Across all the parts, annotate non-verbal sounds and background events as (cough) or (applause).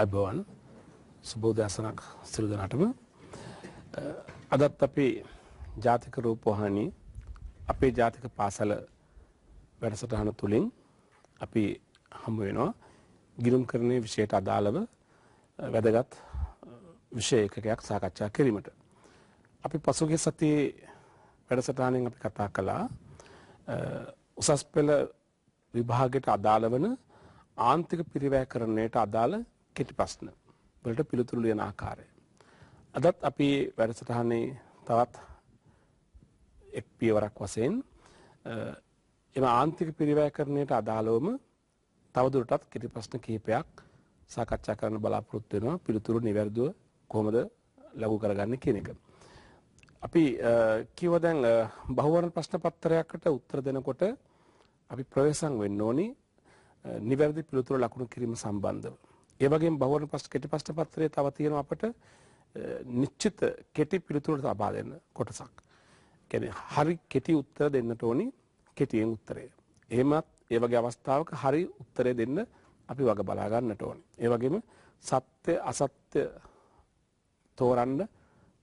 අයිබවන් සුබෝදසනක් සිරුදනටම අදත් අපේ ජාතික රූපහානි අපේ ජාතික පාසල වැඩසටහන තුළින් අපි හමුවෙනවා ගිරුම් කරණය විෂයට අදාළව වැදගත් විෂයකකයක් සාකච්ඡා කිරීමට. අපි පසුගේ සතියේ වැඩසටානෙන් අපි කතා කළා උසස් පෙළ විභාගයට අදාළ වන ආන්තික පිරිවැය කරණයට අදාළ කෙටි ප්‍රශ්න වලට පිළිතුරු ලියන ආකාරය. අදත් අපි වැඩසටහනේ තවත් එක් පියවරක් වශයෙන් එම ආන්තික පිරිවැයකරණයට අදාළවම තවදුරටත් කෙටි ප්‍රශ්න කිහිපයක් සාකච්ඡා කරන්න බලාපොරොත්තු වෙනවා පිළිතුරු නිවැරදිව කොහොමද ලඟු කරගන්නේ කියන එක. අපි කිව්ව දැන් බහුවර්ණ ප්‍රශ්න පත්‍රයකට උත්තර දෙනකොට අපි ප්‍රවේශම් වෙන්න ඕනි නිවැරදි පිළිතුරු ලකුණු කිරීම සම්බන්ධව. ඒ වගේම බහුවරණ ප්‍රශ්න කෙටි ප්‍රශ්න පත්‍රයේ තව තියෙනවා අපට නිශ්චිත කෙටි පිළිතුරට ලබා දෙන්න කොටසක්. කියන්නේ හරි කෙටි උත්තර දෙන්නට ඕනි කෙටියෙන් උත්තරය. එහෙමත් ඒ වගේ අවස්ථාවක හරි උත්තරය දෙන්න අපි වග බලා ගන්නට ඕනි. ඒ වගේම සත්‍ය අසත්‍ය තෝරන්න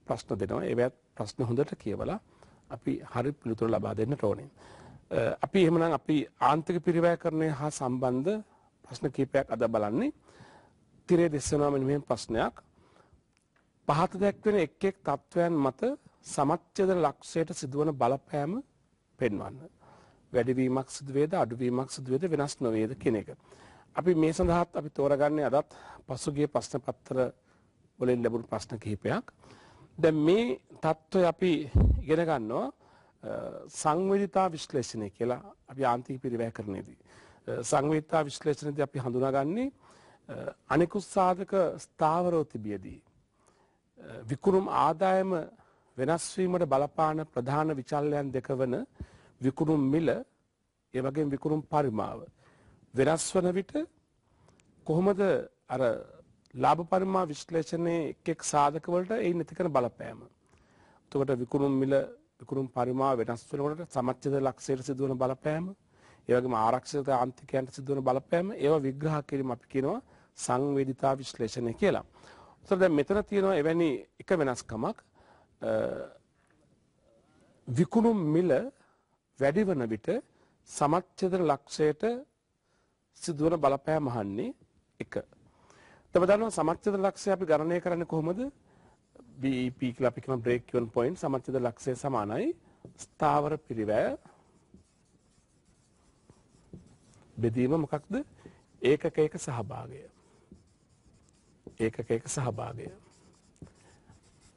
ප්‍රශ්න දෙනවා. ඒවත් ප්‍රශ්න හොඳට කියවලා අපි හරි පිළිතුර ලබා දෙන්නට ඕනේ. අපි එහෙමනම් අපි ආන්තික පිරිවැය කරණය හා සම්බන්ධ ප්‍රශ්න කීපයක් අද බලන්නේ තිරේ දෙස්සනවා මෙන්න මෙහෙම ප්‍රශ්නයක්. පහත දැක්වෙන එක් එක් තත්වයන් මත සමච්ඡේද ලක්ෂයට සිදුවන බලපෑම පෙන්වන්න. වැඩිවීමක් සිදු වේද අඩුවීමක් සිදු වේද වෙනස් නොවේද කියන එක. අපි මේ සඳහාත් අපි තෝරගන්නේ අදත් පසුගිය ප්‍රශ්න පත්‍ර වලින් ලැබුණු ප්‍රශ්න කිහිපයක්. දැන් මේ தত্ত্বය අපි ඉගෙන ගන්නවා සංවේදීතා විශ්ලේෂණය කියලා අපි ආන්තික පරිවැය කරන්නේදී. සංවේදීතා විශ්ලේෂණයේදී අපි හඳුනාගන්නේ අනෙකුත් සාධක ස්ථාවරෝ තිබියදී. විකුණුම් ආදායම වෙනස්වීමට බලපාන ප්‍රධාන විචල්ලයන් දෙක වන විකුණුම් මිල ඒවගේ විකුණුම් පරිමාව. වෙනස් වන විට කොහොමද අර ලාභ පරිමා විශ්ලේෂණය එකෙක් සාධකවලට එයි නැතිකන බලපෑම. තුකට විකුණුම් මිල විකුණුම් පරිමා වෙනස් වනකට සමච්චද ලක්ෂයට සිදුවන බලපෑම ඒවගේ ආරක්ෂත අන්තිකයන්ට සිදුවන බලපෑම ඒව විග්‍රහ කිරීම අපි කියනවා සංවේදිතා විශ්ලේෂණය කියලා. උතර දැන් මෙතන තියෙනවා එවැනි එක වෙනස්කමක් විකුණුම් මිල වැඩි වන විට සමච්ඡේදන ලක්ෂයට සිදුවන බලපෑම අහන්නේ එක. තව දන්නවා සමච්ඡේදන ලක්ෂය අපි ගණනය කරන්නේ කොහොමද? BEP කියලා අපි කියන break even point සමච්ඡේදන ලක්ෂය සමානයි ස්ථාවර පිරිවැය බෙදීම මොකක්ද? ඒකකයක සහභාගය. ඒකකයක සහභාගය.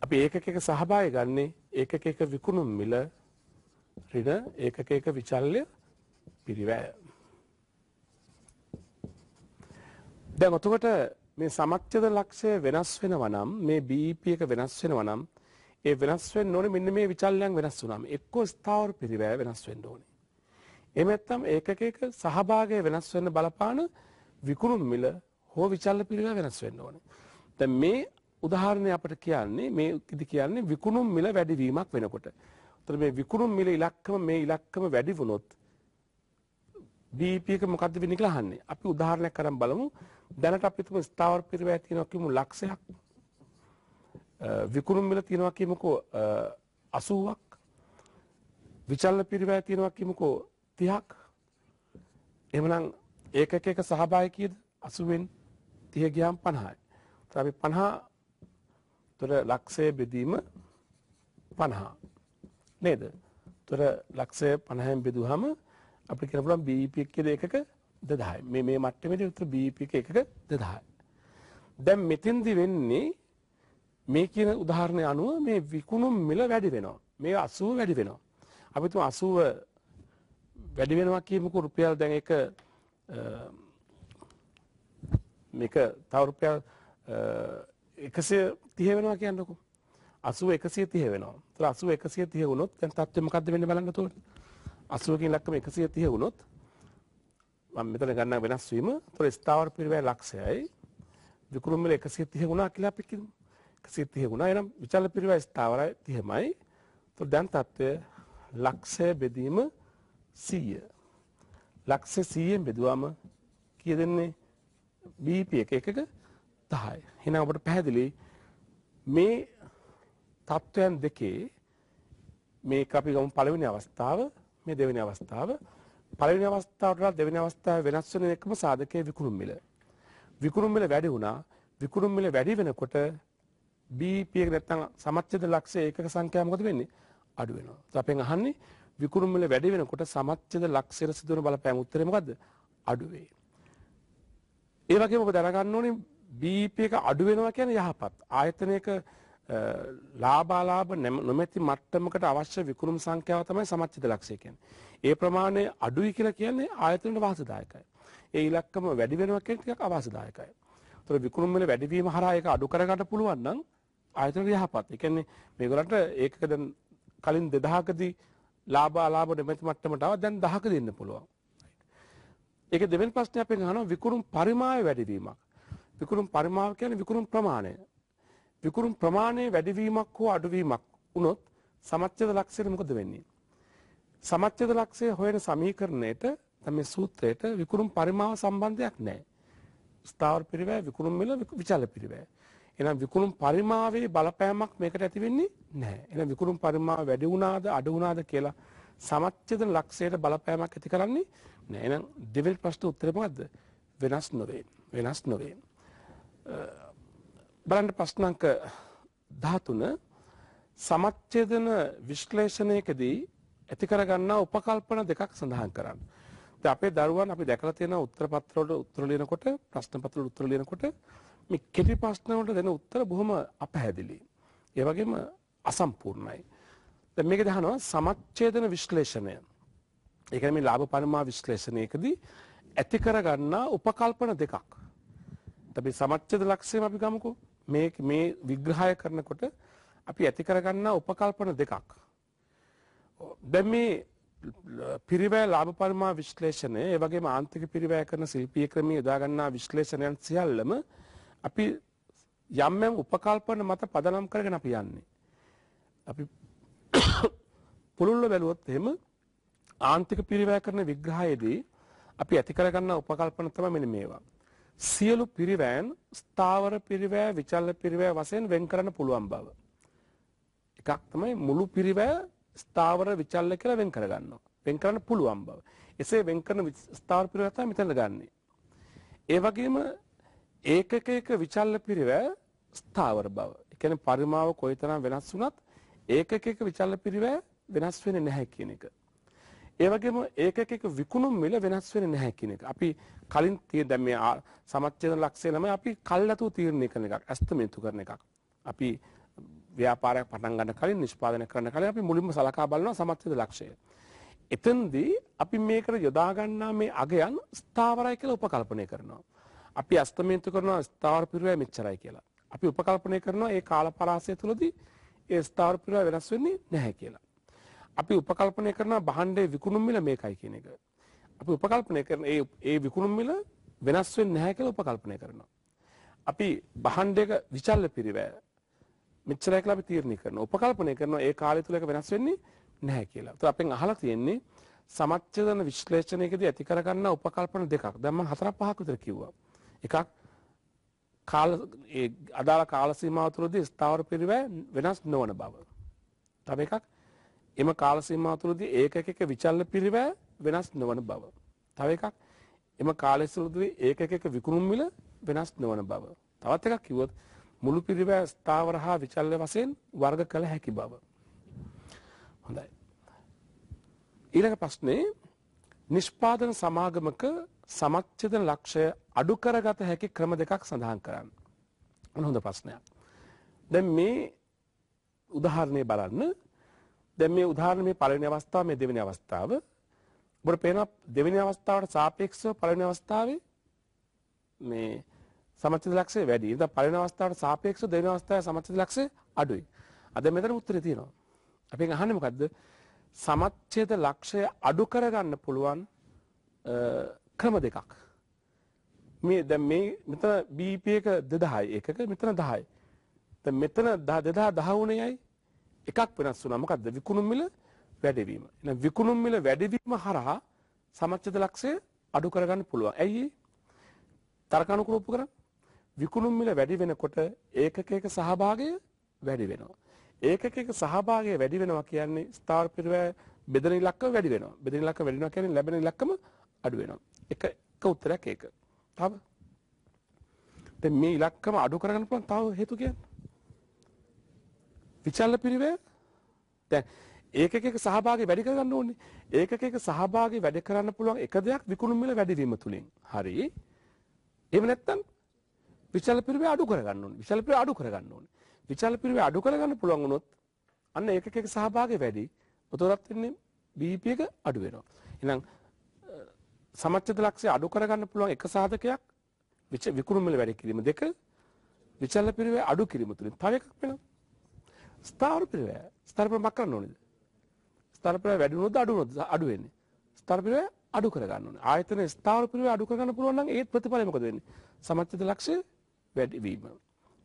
අපි ඒකකයක සහභාය ගන්නේ ඒකකයක විකුණුම් මිල ඍණ ඒකකයක විචල්්‍ය පිරිවැය. දැන් ඔතකොට මේ සමච්ඡේද ලක්ෂය වෙනස් වෙනවා නම් මේ BEP එක වෙනස් වෙනවා නම් ඒ වෙනස් වෙන්න ඕනේ මෙන්න මේ විචල්යන් වෙනස් වුණාම එක්කෝ ස්ථාවර පිරිවැය වෙනස් වෙන්න ඕනේ. එහෙම නැත්නම් ඒකකයක සහභාගය වෙනස් වෙන්න බලපාන විකුණුම් මිල හෝ විචල්ල පිළිවෙල වෙනස් වෙන්න ඕනේ. දැන් මේ උදාහරණය අපට කියන්නේ මේ ඉදි කියන්නේ විකුණුම් මිල වැඩිවීමක් වෙනකොට. උතන මේ විකුණුම් මිල ඉලක්කම මේ ඉලක්කම වැඩි වුණොත් DEP එක මොකද්ද වෙන්නේ කියලා අහන්නේ. අපි උදාහරණයක් අරන් බලමු. දැනට අපි තුමු ස්ථාවර පිරිවැය තියෙනවා කියමු ලක්ෂයක්. විකුණුම් මිල තියෙනවා කියමුකෝ 80ක්. විචල්ල පිරිවැය තියෙනවා කියමුකෝ 30ක්. එහෙමනම් ඒක එක එක සහභාගී කීයද 80 වෙනි තිය ගියම් පණහයි. අපි පණහා තුර ලක්ෂය බෙදීම පණහා. නේද තුර ලක්ෂය පණහැම් බෙදුහම අපි කරපුලම් බීපක් කියද e එකක දෙදහයි මේ මේ මට්ටමට යුතු බීපි එකක දෙදහයි. දැම් මෙතින්දි වෙන්නේ මේ කියන උදාහරණය අනුව මේ විකුණුම් මිල වැඩි වෙනවා මේ අසුව වැඩි වෙනවා. අපිතු අසුව වැඩි වෙනවා කියමකු රුපියල් දැන් එක මේක තව රුපියල් 130 වෙනවා කියන්නකෝ 80 130 වෙනවා. ඒතර 80 130 වුණොත් දැන් තත්ත්වය මොකද්ද වෙන්නේ බලන්න උතෝට. 80 කින් ලක්කම 130 වුණොත් මම මෙතන ගන්න වෙනස් වීම. ඒතර ස්ථාවර පිරිවැය ලක්ෂයයි විකුරුම් වල 130 වුණා කියලා අපි කිව්මු. 130 වුණා. එහෙනම් විචල පිරිවැය ස්ථාවරයි 30මයි. ඒතර දැන් තත්ත්වය ලක්ෂය බෙදීම 100. ලක්ෂය 100ෙන් බෙදුවම කීයද දෙන්නේ? බීප එක එකක දහය හෙන ඔබට පැහැදිලි මේ තත්ත්වයන් දෙකේ මේ අපි ගම පලවෙනි අවස්ථාව මේ දෙවෙන අවස්ථාව පලවෙනි අවස්ථාවට දෙවෙන අවස්ථාව වෙනස් වෙන එකම සාධකය විකුණුම් මිල විකුණුම් මිල වැඩි වුණා විකුණුම් මිල වැඩි වෙනකොට බීප එක නැත්තම් සමච්ඡේද ලක්ෂය ඒකක සංඛ්‍යාව මොකද වෙන්නේ අඩු වෙනවා. අපෙන් අහන්නේ විකුරුම් මිල වැඩි වෙනකොට සමච්ඡේද ලක්ෂයට සිදුවන බලපෑම උත්තරේ මොකද්ද? අඩු වේ. ඒ වගේම ඔබ දැනගන්න ඕනේ BEP එක අඩු වෙනවා කියන්නේ යහපත්. ආයතනයක ලාභාලාභ නොමැති මට්ටමකට අවශ්‍ය විකුණුම් සංඛ්‍යාව තමයි සමච්චිත ලක්ෂය කියන්නේ. ඒ ප්‍රමාණය අඩුයි කියලා කියන්නේ ආයතනයේ වාසදායකයි. ඒ ඉලක්කම වැඩි වෙනවා කියන්නේ ටිකක් අවාසදායකයි. ඒතර විකුණුම් වල වැඩිවීම හරහා ඒක අඩු කරගන්න පුළුවන් නම් ආයතන යහපත්. ඒ කියන්නේ මේගොල්ලන්ට ඒකක දැන් කලින් 2000කදී ලාභ අලාභ නොමැති මට්ටමට ආවා දැන් 1000ක දෙන්න පුළුවන්. ඒක දෙවෙනි ප්‍රශ්නේ අපෙන් අහනවා විකුරුම් පරිමාව වැඩිවීමක්. විකුරුම් පරිමාව කියන්නේ විකුරුම් ප්‍රමාණය. විකුරුම් ප්‍රමාණය වැඩිවීමක් හෝ අඩුවීමක් වුණොත් සමච්ඡේද ලක්ෂණය මොකද වෙන්නේ? සමච්ඡේද ලක්ෂය හොයන සමීකරණයට තමයි සූත්‍රයට විකුරුම් පරිමාව සම්බන්ධයක් නැහැ. ස්ථාවර පිරිවැය විකුරුම් මිල විචල පිරිවැය. එහෙනම් විකුරුම් පරිමාවේ බලපෑමක් මේකට ඇති වෙන්නේ නැහැ. එහෙනම් විකුරුම් පරිමාව වැඩි වුණාද අඩු වුණාද කියලා සමච්ඡේද ලක්ෂයට බලපෑමක් ඇති කරන්නේ නෑ එහෙනම් දෙවෙනි ප්‍රශ්නේ උත්තරේ මොකද්ද? වෙනස් නොවේ. වෙනස් නොවේ. බලන්න ප්‍රශ්න අංක 13 සමච්ඡේදන විශ්ලේෂණයකදී ඇති කරගන්නා උපකල්පන දෙකක් සඳහන් කරන්න. ඉතින් අපේ දරුවන් අපි දැකලා තියෙන උත්තර පත්‍ර වල උත්තර ලියනකොට ප්‍රශ්න පත්‍ර වල උත්තර ලියනකොට මේ කෙටි ප්‍රශ්න වලට දෙන උත්තර බොහොම අපහැදිලි. ඒ වගේම අසම්පූර්ණයි. දැන් මේක දහනවා සමච්ඡේදන විශ්ලේෂණය. ඒ කියන්නේ මේ ලාභ පරිමා විශ්ලේෂණයකදී ඇති කරගන්නා උපකල්පන දෙකක්. අපි සමච්ඡේද ලක්ෂ්‍යම අපි ගමුකෝ. මේ මේ විග්‍රහය කරනකොට අපි ඇති කරගන්නා උපකල්පන දෙකක්. දැන් මේ පිරිවැය ලාභ පරිමා විශ්ලේෂණය ඒ වගේම ආන්තික පිරිවැය කරන ශිල්පීය ක්‍රමයේ යොදා ගන්නා විශ්ලේෂණයන් සියල්ලම අපි යම් යම් උපකල්පන මත පදනම් කරගෙන අපි යන්නේ. අපි (coughs) පුළුල්ව බැලුවොත් එහෙම ආන්තික පිරිවැය කරන විග්‍රහයේදී අපි ඇති කරගන්න උපකල්පන තමයි මෙන්න මේවා. සියලු පිරිවැයන් ස්ථාවර පිරිවැය, විචල පිරිවැය වශයෙන් වෙන් කරන්න පුළුවන් බව. එකක් තමයි මුළු පිරිවැය ස්ථාවර විචල කියලා වෙන් කරගන්නවා. වෙන් කරන්න පුළුවන් බව. එසේ වෙන් කරන ස්ථාවර පිරිවැය තමයි මෙතන ගන්නෙ. ඒ වගේම ඒකක එක විචල්ල පිරිවැය ස්ථාවර බව. ඒ කියන්නේ පරිමාව කොයිතරම් වෙනස් වුණත් ඒකක එක විචල්ල පිරිවැය වෙනස් වෙන්නේ නැහැ කියන එක. ඒ වගේම ඒකකයක විකුණුම් මිල වෙනස් වෙන්නේ නැහැ කියන එක. අපි කලින් තියෙන දැන් මේ සමච්ඡේදන ලක්ෂය ළමයි අපි කල්ලාතෝ තීරණය කරන එකක්, අස්තමේන්තු කරන එකක්. අපි ව්‍යාපාරයක් පටන් ගන්න කලින් නිෂ්පාදනය කරන කලින් අපි මුලින්ම සලකා බලනවා සමච්ඡේද ලක්ෂය. එතෙන්දී අපි මේකට යොදා ගන්නා මේ අගයන් ස්ථාවරයි කියලා උපකල්පනය කරනවා. අපි අස්තමේන්තු කරනවා ස්ථාවර පිරුවය මෙච්චරයි කියලා. අපි උපකල්පනය කරනවා ඒ කාල පරාසය තුළදී ඒ ස්ථාවර පිරුවය වෙනස් වෙන්නේ නැහැ කියලා. අපි උපකල්පනය කරන බහන්ඩේ විකුණුම් මිල මේකයි කියන එක. අපි උපකල්පනය කරන ඒ ඒ විකුණුම් මිල වෙනස් වෙන්නේ නැහැ කියලා උපකල්පනය කරනවා. අපි බහන්ඩේක විචල්්‍ය පිරිවැය මෙච්චරයි කියලා අපි තීරණය කරනවා. උපකල්පනය කරනවා ඒ කාලය තුල ඒක වෙනස් වෙන්නේ නැහැ කියලා. ඒත් අපෙන් අහලා තියෙන්නේ සමච්ඡේදන විශ්ලේෂණයකදී ඇති කරගන්න උපකල්පන දෙකක්. දැන් මම හතර පහක් විතර කිව්වා. එකක් කාල ඒ අදාළ කාල සීමාව තුළදී ස්ථාවර පිරිවැය වෙනස් නොවන බව. තව එකක් එම කාලසීමාව තුළදී ඒකක එක විචල්ල පිරිවෑ වෙනස් නොවන බව. තව එකක් එම කාලෙස්සලදී ඒකක එක විකුණුම් මිල වෙනස් නොවන බව. තවත් එකක් කිවොත් මුළු පිරිවෑ ස්ථාවර හා විචල්ල වසයෙන් වර්ග කළ හැකි බව. හොඳයි. ඊළඟ ප්‍රශ්නේ නිෂ්පාදන සමාගමක සමච්චිත ලක්ෂය අඩු කරගත හැකි ක්‍රම දෙකක් සඳහන් කරන්න. හොඳ ප්‍රශ්නයක්. දැන් මේ උදාහරණය බලන්න දැන් මේ උදාහරණ මේ පළවෙනි අවස්ථාව මේ දෙවෙනි අවස්ථාව. ඔබට පේනවා දෙවෙනි අවස්ථාවට සාපේක්ෂව පළවෙනි අවස්ථාවේ මේ සමච්ඡේද ලක්ෂය වැඩි. ඉතින් පළවෙනි අවස්ථාවට සාපේක්ෂව දෙවෙනි අවස්ථාවේ සමච්ඡේද ලක්ෂය අඩුයි. අද මෙතන උත්තරේ තියෙනවා. අපෙන් අහන්නේ මොකද්ද? සමච්ඡේද ලක්ෂය අඩු කරගන්න පුළුවන් ක්‍රම දෙකක්. මේ දැන් මේ මෙතන BEP එක 2000 එකක මෙතන 10යි. දැන් මෙතන 2010 වුණේයි එකක් වෙනස් වුණා මොකද්ද විකුණුම් මිල වැඩිවීම. එහෙනම් විකුණුම් මිල වැඩිවීම හරහා සමච්ඡේද ලක්ෂය අඩු කරගන්න පුළුවන්. ඇයි ඒ? තර්කානුකූලව ඔප්පු කරන්නේ. විකුණුම් මිල වැඩි වෙනකොට ඒකකයක සහභාගය වැඩි වෙනවා. ඒකකයක සහභාගය වැඩි වෙනවා කියන්නේ ස්ථාවර පිරිවැය බෙදෙන ඉලක්කම වැඩි වෙනවා. බෙදෙන ඉලක්කම වැඩි වෙනවා කියන්නේ ලැබෙන ඉලක්කම අඩු වෙනවා. එක එක උත්තරයක් ඒක. තව දැන් මේ ඉලක්කම අඩු කරගන්න පුළුවන් තව හේතු කියන්නේ විචල්ල පිරිවැය දැන් ඒකක එක සහභාගී වැඩි කරගන්න ඕනේ. ඒකක එක සහභාගී වැඩි කරන්න පුළුවන් එක දෙයක් විකුණුම් මිල වැඩි වීම තුලින්. හරි. එහෙම නැත්නම් විචල පිරිවේ අඩු කරගන්න ඕනේ. විචල පිරිවේ අඩු කරගන්න ඕනේ. විචල පිරිවේ අඩු කරගන්න පුළුවන් වුණොත් අන්න ඒකක එක සහභාගී වැඩි. පොතොරත් වෙන්නේ BEP එක අඩු වෙනවා. එහෙනම් සමච්ඡේද ලක්ෂය අඩු කරගන්න පුළුවන් එක සාධකයක් විකුණුම් මිල වැඩි කිරීම දෙක විචල පිරිවේ අඩු කිරීම තුලින් තව එකක් වෙනවා. ස්ථාරපිරවැය. ස්ථාරපිරවැය මක් කරන්න ඕනේද? ස්ථාරපිරවැය වැඩි වුණොත් අඩු වුණොත් අඩු වෙන්නේ. ස්ථාරපිරවැය අඩු කරගන්න ඕනේ. ආයතන ස්ථාරපිරවැය අඩු කරගන්න පුළුවන් නම් ඒත් ප්‍රතිඵලය මොකද වෙන්නේ? සමච්ඡේද ලක්ෂ්‍ය වැඩි වීම.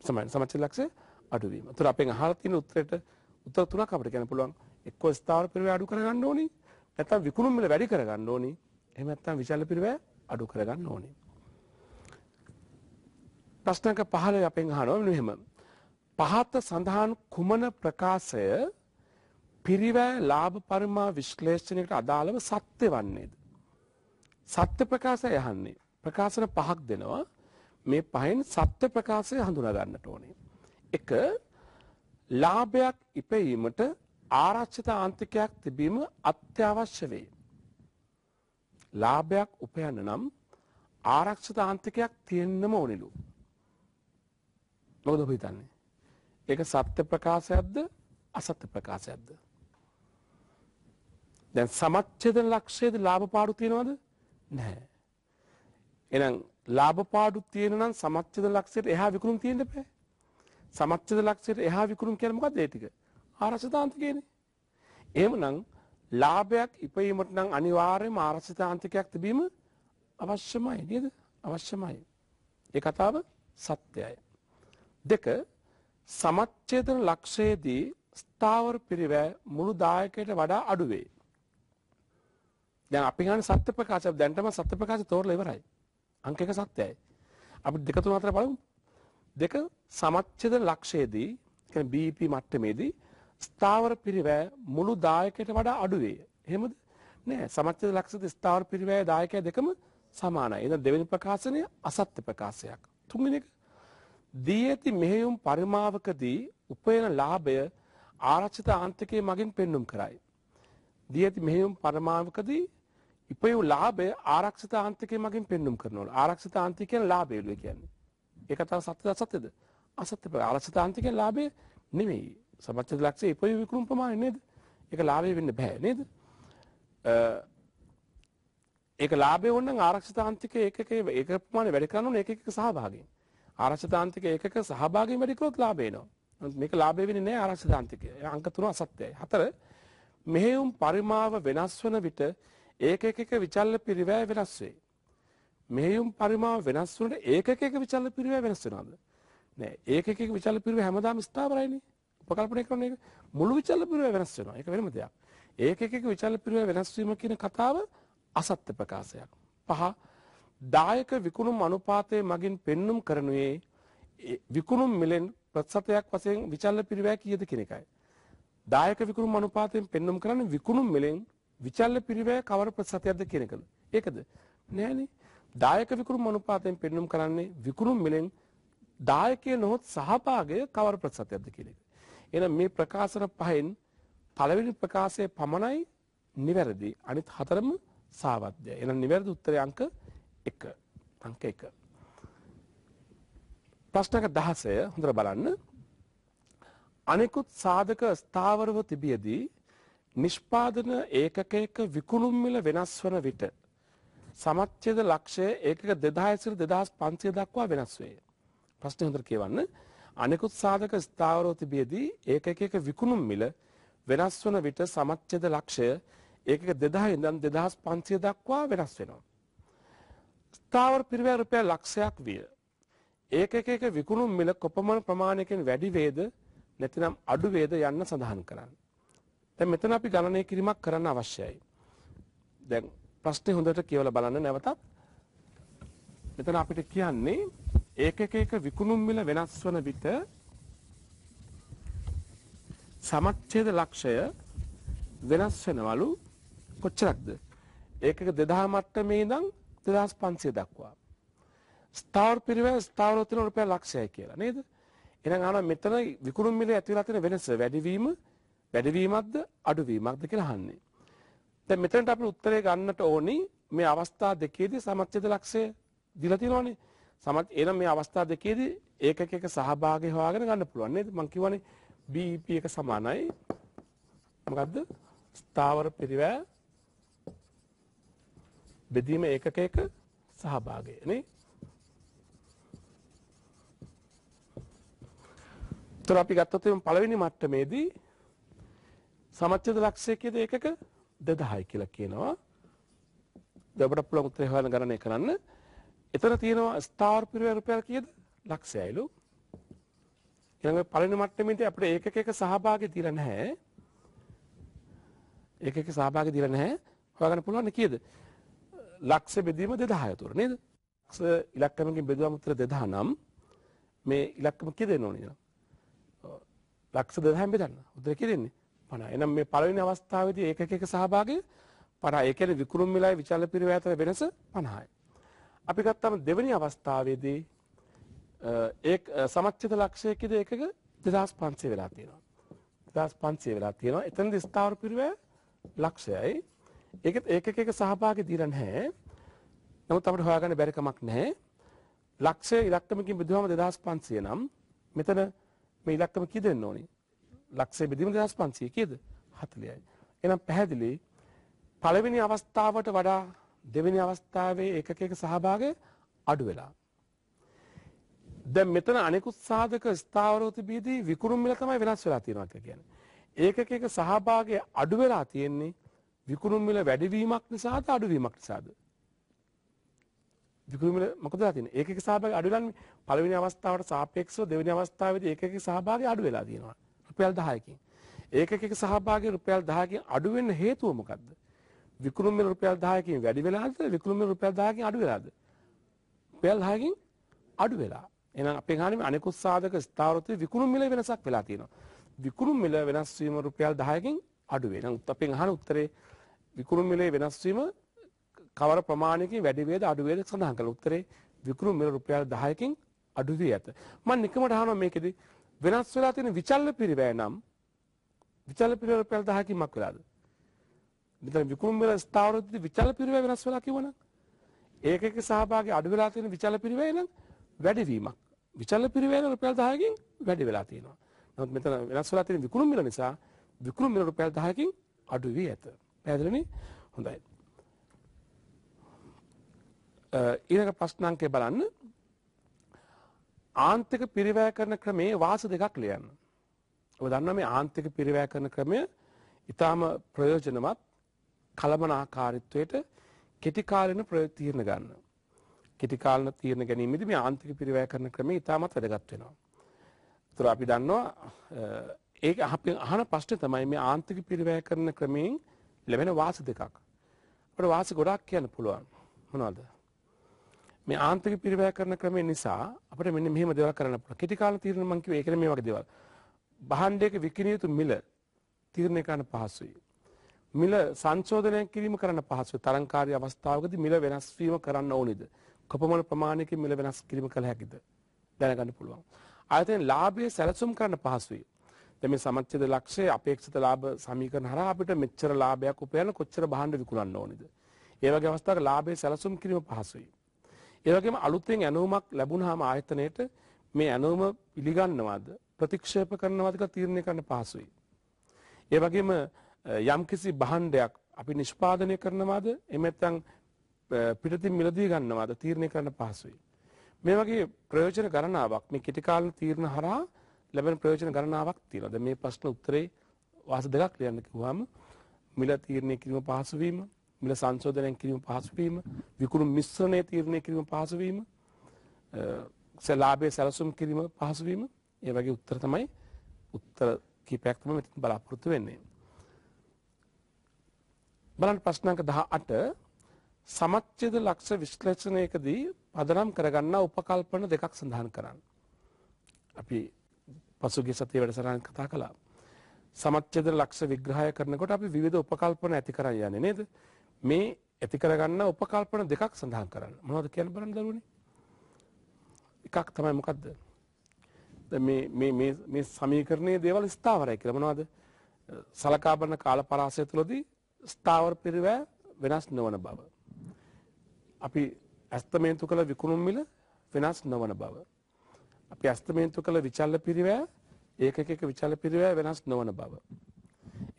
සමහන් සමච්ඡේද ලක්ෂ්‍ය අඩු වීම. ඒතර අපෙන් අහලා තියෙන උත්තරේට උත්තර තුනක් අපිට කියන්න පුළුවන්. එක්ක ස්ථාරපිරවැය අඩු කරගන්න ඕනේ. නැත්නම් විකුණුම් මිල වැඩි කරගන්න ඕනේ. එහෙම නැත්නම් විශාල පිරවැය අඩු කරගන්න ඕනේ. ප්‍රශ්නක පහළ අපෙන් අහනවා මෙහෙම. පහත සඳහන් කුමන ප්‍රකාශය පිරිවෑ ලාභ පරිමා විශ්ලේෂණයට අදාළව සත්‍ය වන්නේද. සත්‍ය ප්‍රකාශය යහන්නේ. ප්‍රකාශන පහක් දෙනවා මේ පහෙන් සත්‍ය ප්‍රකාශය හඳුනාගන්නට ඕනේ. එක ලාභයක් ඉපැයීමට ආරක්ෂිත ආන්තිකයක් තිබීම අත්‍යවශ්‍ය වේ. ලාභයක් උපයන්න නම් ආරක්ෂිත ආන්තිකයක් තියෙන්නම ඕනෙලු. මොකද ඔබ හිතන්නේ? ඒක සත්‍ය ප්‍රකාශයක්ද අසත්‍ය ප්‍රකාශයක්ද දැන් සමච්ඡේදන ලක්ෂයේද ලාභ පාඩු තියෙනවද නැහැ එහෙනම් ලාභ පාඩු තියෙන නම් සමච්ඡේදන ලක්ෂයට එහා විකුණුම් තියෙන්න බෑ සමච්ඡේදන ලක්ෂයට එහා විකුණුම් කියන්නේ මොකද්ද ඒ ටික ආරසදාන්තිකේනේ එහෙමනම් ලාභයක් ඉපීමට නම් අනිවාර්යයෙන්ම ආරසදාන්තිකයක් තිබීම අවශ්‍යමයි නේද අවශ්‍යමයි ඒ කතාව සත්‍යයි දෙක සමච්ඡේදන ලක්ෂයේදී ස්ථාවර පිරිවැය මුළු දායකයට වඩා අඩුවේ. දැන් අපි ගන්න සත්‍ය ප්‍රකාශ දැන්ටම සත්‍ය ප්‍රකාශ තෝරලා ඉවරයි. අංක එක සත්‍යයි. අපි දෙක තුන අතර බලමු. දෙක සමච්ඡේදන ලක්ෂයේදී කියන්නේ BEP මට්ටමේදී ස්ථාවර පිරිවැය මුළු දායකයට වඩා අඩුවේ. එහෙමද? නෑ සමච්ඡේද ලක්ෂයේදී ස්ථාවර පිරිවැය දායකය දෙකම සමානයි. එහෙනම් දෙවෙනි ප්‍රකාශනය අසත්‍ය ප්‍රකාශයක්. තුන්වෙනි එක දී ඇති මෙහෙයුම් පරිමාවකදී උපයන ලාභය ආරක්ෂිත ආන්තිකයේ මගින් පෙන්눔 කරයි. දී ඇති මෙහෙයුම් පරිමාවකදී ඉපයු ලාභය ආරක්ෂිත ආන්තිකයේ මගින් පෙන්눔 කරනවලු. ආරක්ෂිත ආන්තික කියන ලාභයලු කියන්නේ. ඒක තමයි සත්‍යද සත්‍යද? අසත්‍ය ප්‍රකාර. ආරක්ෂිත ආන්තිකයේ ලාභය නෙමෙයි. සමච්ඡද ලක්ෂයේ ඉපයු විකුණුම් ප්‍රමාණය නේද? ඒක ලාභය වෙන්න බෑ නේද? ඒක ලාභය වුණනම් ආරක්ෂිත ආන්තිකයේ ඒකකේ ඒක ප්‍රමාණය වැඩ කරනවා ඒක එක සහභාගී. ආරක්ෂතාන්තික ඒකක සහභාගී වැඩි කළොත් ලාභේනවා. මේක ලාභේ වෙන්නේ නැහැ ආරක්ෂතාන්තික. අංක තුන අසත්‍යයි. හතර මෙහෙයුම් පරිමාව වෙනස් වන විට ඒක එක විචල්ල පිරිවැය වෙනස් වේ. මෙහෙයුම් පරිමාව වෙනස් වුණට ඒක එක විචල්ල පිරිවැය වෙනස් වෙනවද? නෑ. ඒක එක විචල්ල පිරිවැය හැමදාම ස්ථාවරයිනේ. උපකල්පනය කරන එක මුළු විචල්ල පිරිවැය වෙනස් වෙනවා. ඒක වෙනම දෙයක්. ඒක එක විචල්ල පිරිවැය වෙනස් වීම කියන කතාව අසත්‍ය ප්‍රකාශයක්. පහ දායක විකුණුම් අනුපාතය මගින් පෙන්නුම් කරනුයේ විකුණුම් මිලෙන් ප්‍රත්සතයක් වසයෙන් විචල්ල පිරිවෑ කියද කෙනෙකයි. දායක විකුණුම් අනුපාතයෙන් පෙන්නුම් කරන්න විකුණුම් මිලෙන් විචල්ල පිරිවෑ කවර ප්‍රත්සතයක්ද කෙනෙකද. ඒකද නෑන දායක විකුණුම් අනුපාතයෙන් පෙන්නුම් කරන්නේ විකුණුම් මිලෙන් දායකය නොහොත් සහභාගය කවර ප්‍රත්සතයක්ද කෙනෙක. එන මේ ප්‍රකාශන පහෙන් පළවෙනි ප්‍රකාශය පමණයි නිවැරදි අනිත් හතරම සාවද්‍ය එන නිවැරදි උත්තරය අංක එක අංක එක. ප්‍රශ්නක දහසය හොඳර බලන්න අනෙකුත් සාධක ස්ථාවරව තිබියදී නිෂ්පාදන ඒකකයක විකුළුම්මිල වෙනස් වන විට සමච්චේද ලක්ෂය ඒක දෙදායසිර දෙදහස් පන්සිය දක්වා වෙනස් වේ. ප්‍රශ්න හොඳර කියවන්න අනෙකුත් සාධක ස්ථාවරෝ තිබියදී ඒක එක විකුණුම් මිල වෙනස් වන විට සමච්චේද ලක්ෂය ඒක දෙදහ ඉඳන් දෙදහස් පන්සිය දක්වා වෙනස් වෙනවා. ස්ථාවර පිරිවැය රුපියල් ලක්ෂයක් විය. ඒක එක එක විකුණුම් මිල කොපමණ ප්‍රමාණයකින් වැඩි වේද නැතිනම් අඩු වේද යන්න සඳහන් කරන්න. දැන් මෙතන අපි ගණනය කිරීමක් කරන්න අවශ්‍යයි. දැන් ප්‍රශ්නේ හොඳට කියවලා බලන්න නැවතත්. මෙතන අපිට කියන්නේ ඒක එක එක විකුණුම් මිල වෙනස් වන විට සමච්ඡේද ලක්ෂය වෙනස් වෙනවලු කොච්චරක්ද? ඒකක 2000 මට්ටමේ ඉඳන් දෙදස් පන්සේ දක්වා. ස්ථාවර පිරිව ස්ථාවරතින රුපය ලක්ෂය කියලා නේද එන අන මෙතන විකුරුම් මිල ඇතිලාතින වෙනස වැඩවීම වැඩවීමක්ද අඩුවීමක්ද කියලා හන්නේ. ද මෙතනට අපි උත්තරේ ගන්නට ඕනි මේ අවස්ථා දෙකේදී සමච්චද ලක්ෂය දිලතිනවානේ සමත් එන මේ අවස්ථා දෙකේදී ඒක එක සහභාගය හොයාගෙන ගන්න පුළුවන් නේද මං කියවනේ BEP එක සමානයි මොකද්ද ස්ථාවර පිරිවැය බෙදීම ඒකකයක සහභාගය නේ තොර අපි ගත්තොත් පළවෙනි මට්ටමේදී සමච්ඡේද ලක්ෂයකයේද ඒකක 2000යි කියලා කියනවා. දැන් අපිට පුළුවන් උත්තරේ හොයන්න ගණනය කරන්න. එතන තියෙනවා ස්ටාර් පිරිවැය රුපියල් කීයද? ලක්ෂයයිලු. ඊළඟ පළවෙනි මට්ටමේදී අපිට ඒකකයක සහභාගී දීලා නැහැ. ඒකකයක සහභාගී දීලා නැහැ. හොයාගන්න පුළුවන් කීයද? ලක්ෂ බෙදීම දෙදහය තුර නේද ක්ෂ ඉලක්කමකින් බෙදවමුත්‍ර දෙදා නම් මේ ඉලක්කම කියෙදෙන ඕනින ලක්ෂ දෙදහම් බෙදන්න උදර කියෙන්නේ පන එනම් මේ පලවිනි අවස්ථාවද ඒක එක සහභාගේ පනා ඒකන විකරුම් වෙලායි විචාල පිරිව ඇත වෙනස පණහායි. අපි ගත්තම දෙවනි අවස්ථාවේදී ඒ සමච්චිත ලක්ෂයකිද එකක දෙදස් පන්සේ වෙලා තියෙනවා. දස් පන්සේ වෙලා තියෙනවා එතන් ස්ථාවර පිරිව ලක්ෂයයි ඒක ඒකක එක සහභාගී දීලා නැහැ. නමුත් අපිට හොයාගන්න බැරි කමක් නැහැ. ලක්ෂය ඉලක්කමකින් බෙදුවම 2500 නම් මෙතන මේ ඉලක්කම කී දෙන්න ඕනි? ලක්ෂය බෙදීම 2500 කීයද? 40යි. එහෙනම් පැහැදිලි පළවෙනි අවස්ථාවට වඩා දෙවෙනි අවස්ථාවේ ඒකක එක සහභාගය අඩු වෙලා. දැන් මෙතන අනෙකුත් සාධක ස්ථාවරව තිබීදී විකුරුම් මිල තමයි වෙනස් වෙලා තියෙනවා කියන්නේ. ඒකක එක සහභාගය අඩු වෙලා තියෙන්නේ විකුණුම් මිල වැඩිවීමක් නිසාද අඩුවීමක් නිසාද විකුණුම් මිල මොකද තියෙන්නේ ඒකක සහභාගී අඩු වෙලා පළවෙනි අවස්ථාවට සාපේක්ෂව දෙවෙනි අවස්ථාවේදී ඒකක සහභාගී අඩු වෙලා තියෙනවා රුපියල් 10කින් ඒකක සහභාගී රුපියල් 10කින් අඩු වෙන්න හේතුව මොකද්ද විකුණුම් මිල රුපියල් 10කින් වැඩි වෙලාද විකුණුම් මිල රුපියල් 10කින් අඩු වෙලාද රුපියල් 10කින් අඩු වෙලා එහෙනම් අපේ ගානේ අනෙකුත් සාධක ස්ථාවරත්වයේ විකුණුම් මිල වෙනසක් වෙලා තියෙනවා විකුණුම් මිල වෙනස් වීම රුපියල් 10කින් අඩු වෙනවා අපෙන් අහන උත්තරේ විකුණුම් මිලේ වෙනස් වීම කවර ප්‍රමාණයකින් වැඩි වේද අඩු වේද සඳහන් කළා. උත්තරේ විකුණුම් මිල රුපියල් 10කින් අඩු වී ඇත. මම නිකමට අහනවා මේකෙදි වෙනස් වෙලා තියෙන විචල්්‍ය පිරිවැය නම් විචල්්‍ය පිරිවැය රුපියල් 10කින් මක් වෙලාද? මෙතන විකුණුම් මිල ස්ථාවරදී විචල්්‍ය පිරිවැය වෙනස් වෙලා කිව්වනම් ඒකක සහභාගී අඩු වෙලා තියෙන විචල්්‍ය පිරිවැය නම් වැඩිවීමක්. විචල්්‍ය පිරිවැය රුපියල් 10කින් වැඩි වෙලා තියෙනවා. නමුත් මෙතන වෙනස් වෙලා තියෙන විකුණුම් මිල නිසා විකුණුම් මිල රුපියල් 10කින් අඩු වී ඇත. පැහැදිලිනේ? හොඳයි. ඊළඟ ප්‍රශ්න අංකය බලන්න. ආන්තික පිරිවැය කරන ක්‍රමේ වාස දෙකක් ලියන්න. ඔබ දන්නවා මේ ආන්තික පිරිවැය කරන ක්‍රමය ඊටාම ප්‍රයෝජනවත් කලමනාකාරීත්වයට කෙටි කාලින ප්‍රයෝජන ගන්න. කෙටි කාලින තීරණ ගැනීමේදී මේ ආන්තික පිරිවැය කරන ක්‍රමය ඊටමත් වැදගත් වෙනවා. ඒතර අපි දන්නවා ඒක අපි අහන ප්‍රශ්නේ තමයි මේ ආන්තික පිරිවැය කරන ක්‍රමයෙන් ලැබෙන වාස දෙකක්. අපට වාස ගොඩක් කියන්න පුළුවන්. මොනවද? මේ ආන්තරික පිරිවැය කරන ක්‍රමය නිසා අපිට මෙන්න මෙහෙම දේවල් කරන්න පුළුවන්. කෙටි කාල තීරණ මම කිව්වේ ඒකනේ මේ වගේ දේවල්. භාණ්ඩයක විකිණිය යුතු මිල තීරණය කරන්න පහසුයි. මිල සංශෝධනය කිරීම කරන්න පහසුයි. තරංකාරී අවස්ථාවකදී මිල වෙනස් වීම කරන්න ඕනේද? කොපමණ ප්‍රමාණයකින් මිල වෙනස් කිරීම කළ හැකිද? දැනගන්න පුළුවන්. ආයතන ලාභයේ සැලසුම් කරන්න පහසුයි. දැන් මේ සමච්ඡේද ලක්ෂය අපේක්ෂිත ලාභ සමීකරණ හරහා අපිට මෙච්චර ලාභයක් උපයන්න කොච්චර භාණ්ඩ විකුණන්න ඕනේද? ඒ වගේ අවස්ථාවක ලාභයේ සැලසුම් කිරීම පහසුයි. ඒ වගේම අලුතෙන් ඇනවුමක් ලැබුණාම ආයතනයේට මේ ඇනවුම පිළිගන්නවද ප්‍රතික්ෂේප කරනවද කියලා තීරණය කරන්න පහසුයි. ඒ වගේම යම්කිසි භාණ්ඩයක් අපි නිෂ්පාදනය කරනවාද එහෙම නැත්නම් පිටතින් මිලදී ගන්නවාද තීරණය කරන්න පහසුයි. මේ වගේ ප්‍රයෝජන ගණනාවක් මේ කෙටි කාලන තීරණ හරහා ලැබෙන ප්‍රයෝජන ගණනාවක් තියෙනවා. දැන් මේ ප්‍රශ්න උත්තරේ වාස දෙකක් ලියන්න කිව්වම මිල තීරණය කිරීම පහසු වීම, මිල සංශෝධනය කිරීම පහසු වීම, විකුණු මිශ්‍රණය තීරණය කිරීම පහසු වීම, සලාභයේ සැලසුම් කිරීම පහසු වීම, ඒ වගේ උත්තර තමයි උත්තර කීපයක් තමයි මෙතන බලාපොරොත්තු වෙන්නේ. බලන්න ප්‍රශ්න අංක 18 සමච්ඡේද ලක්ෂ විශ්ලේෂණයකදී පදනම් කරගන්නා උපකල්පන දෙකක් සඳහන් කරන්න. අපි පසුගිය සතියේ වැඩසටහන කතා කළා. සමච්ඡේද ලක්ෂ විග්‍රහය කරනකොට අපි විවිධ උපකල්පන ඇති කරන් යන්නේ නේද? මේ ඇති කරගන්න උපකල්පන දෙකක් සඳහන් කරන්න. මොනවද කියන්න බලන්න දරුවනේ? එකක් තමයි මොකද්ද? මේ මේ මේ මේ සමීකරණයේ දේවල් ස්ථාවරයි කියලා මොනවද? සලකා බලන කාල පරාසය තුළදී ස්ථාවර පිරිවැය වෙනස් නොවන බව. අපි ඇස්තමේන්තු කළ විකුණුම් මිල වෙනස් නොවන බව. අපි අස්තමේන්තු කළ විචල්ල පිරිවෑ ඒකක විචල පිරිවෑ වෙනස් නොවන බව.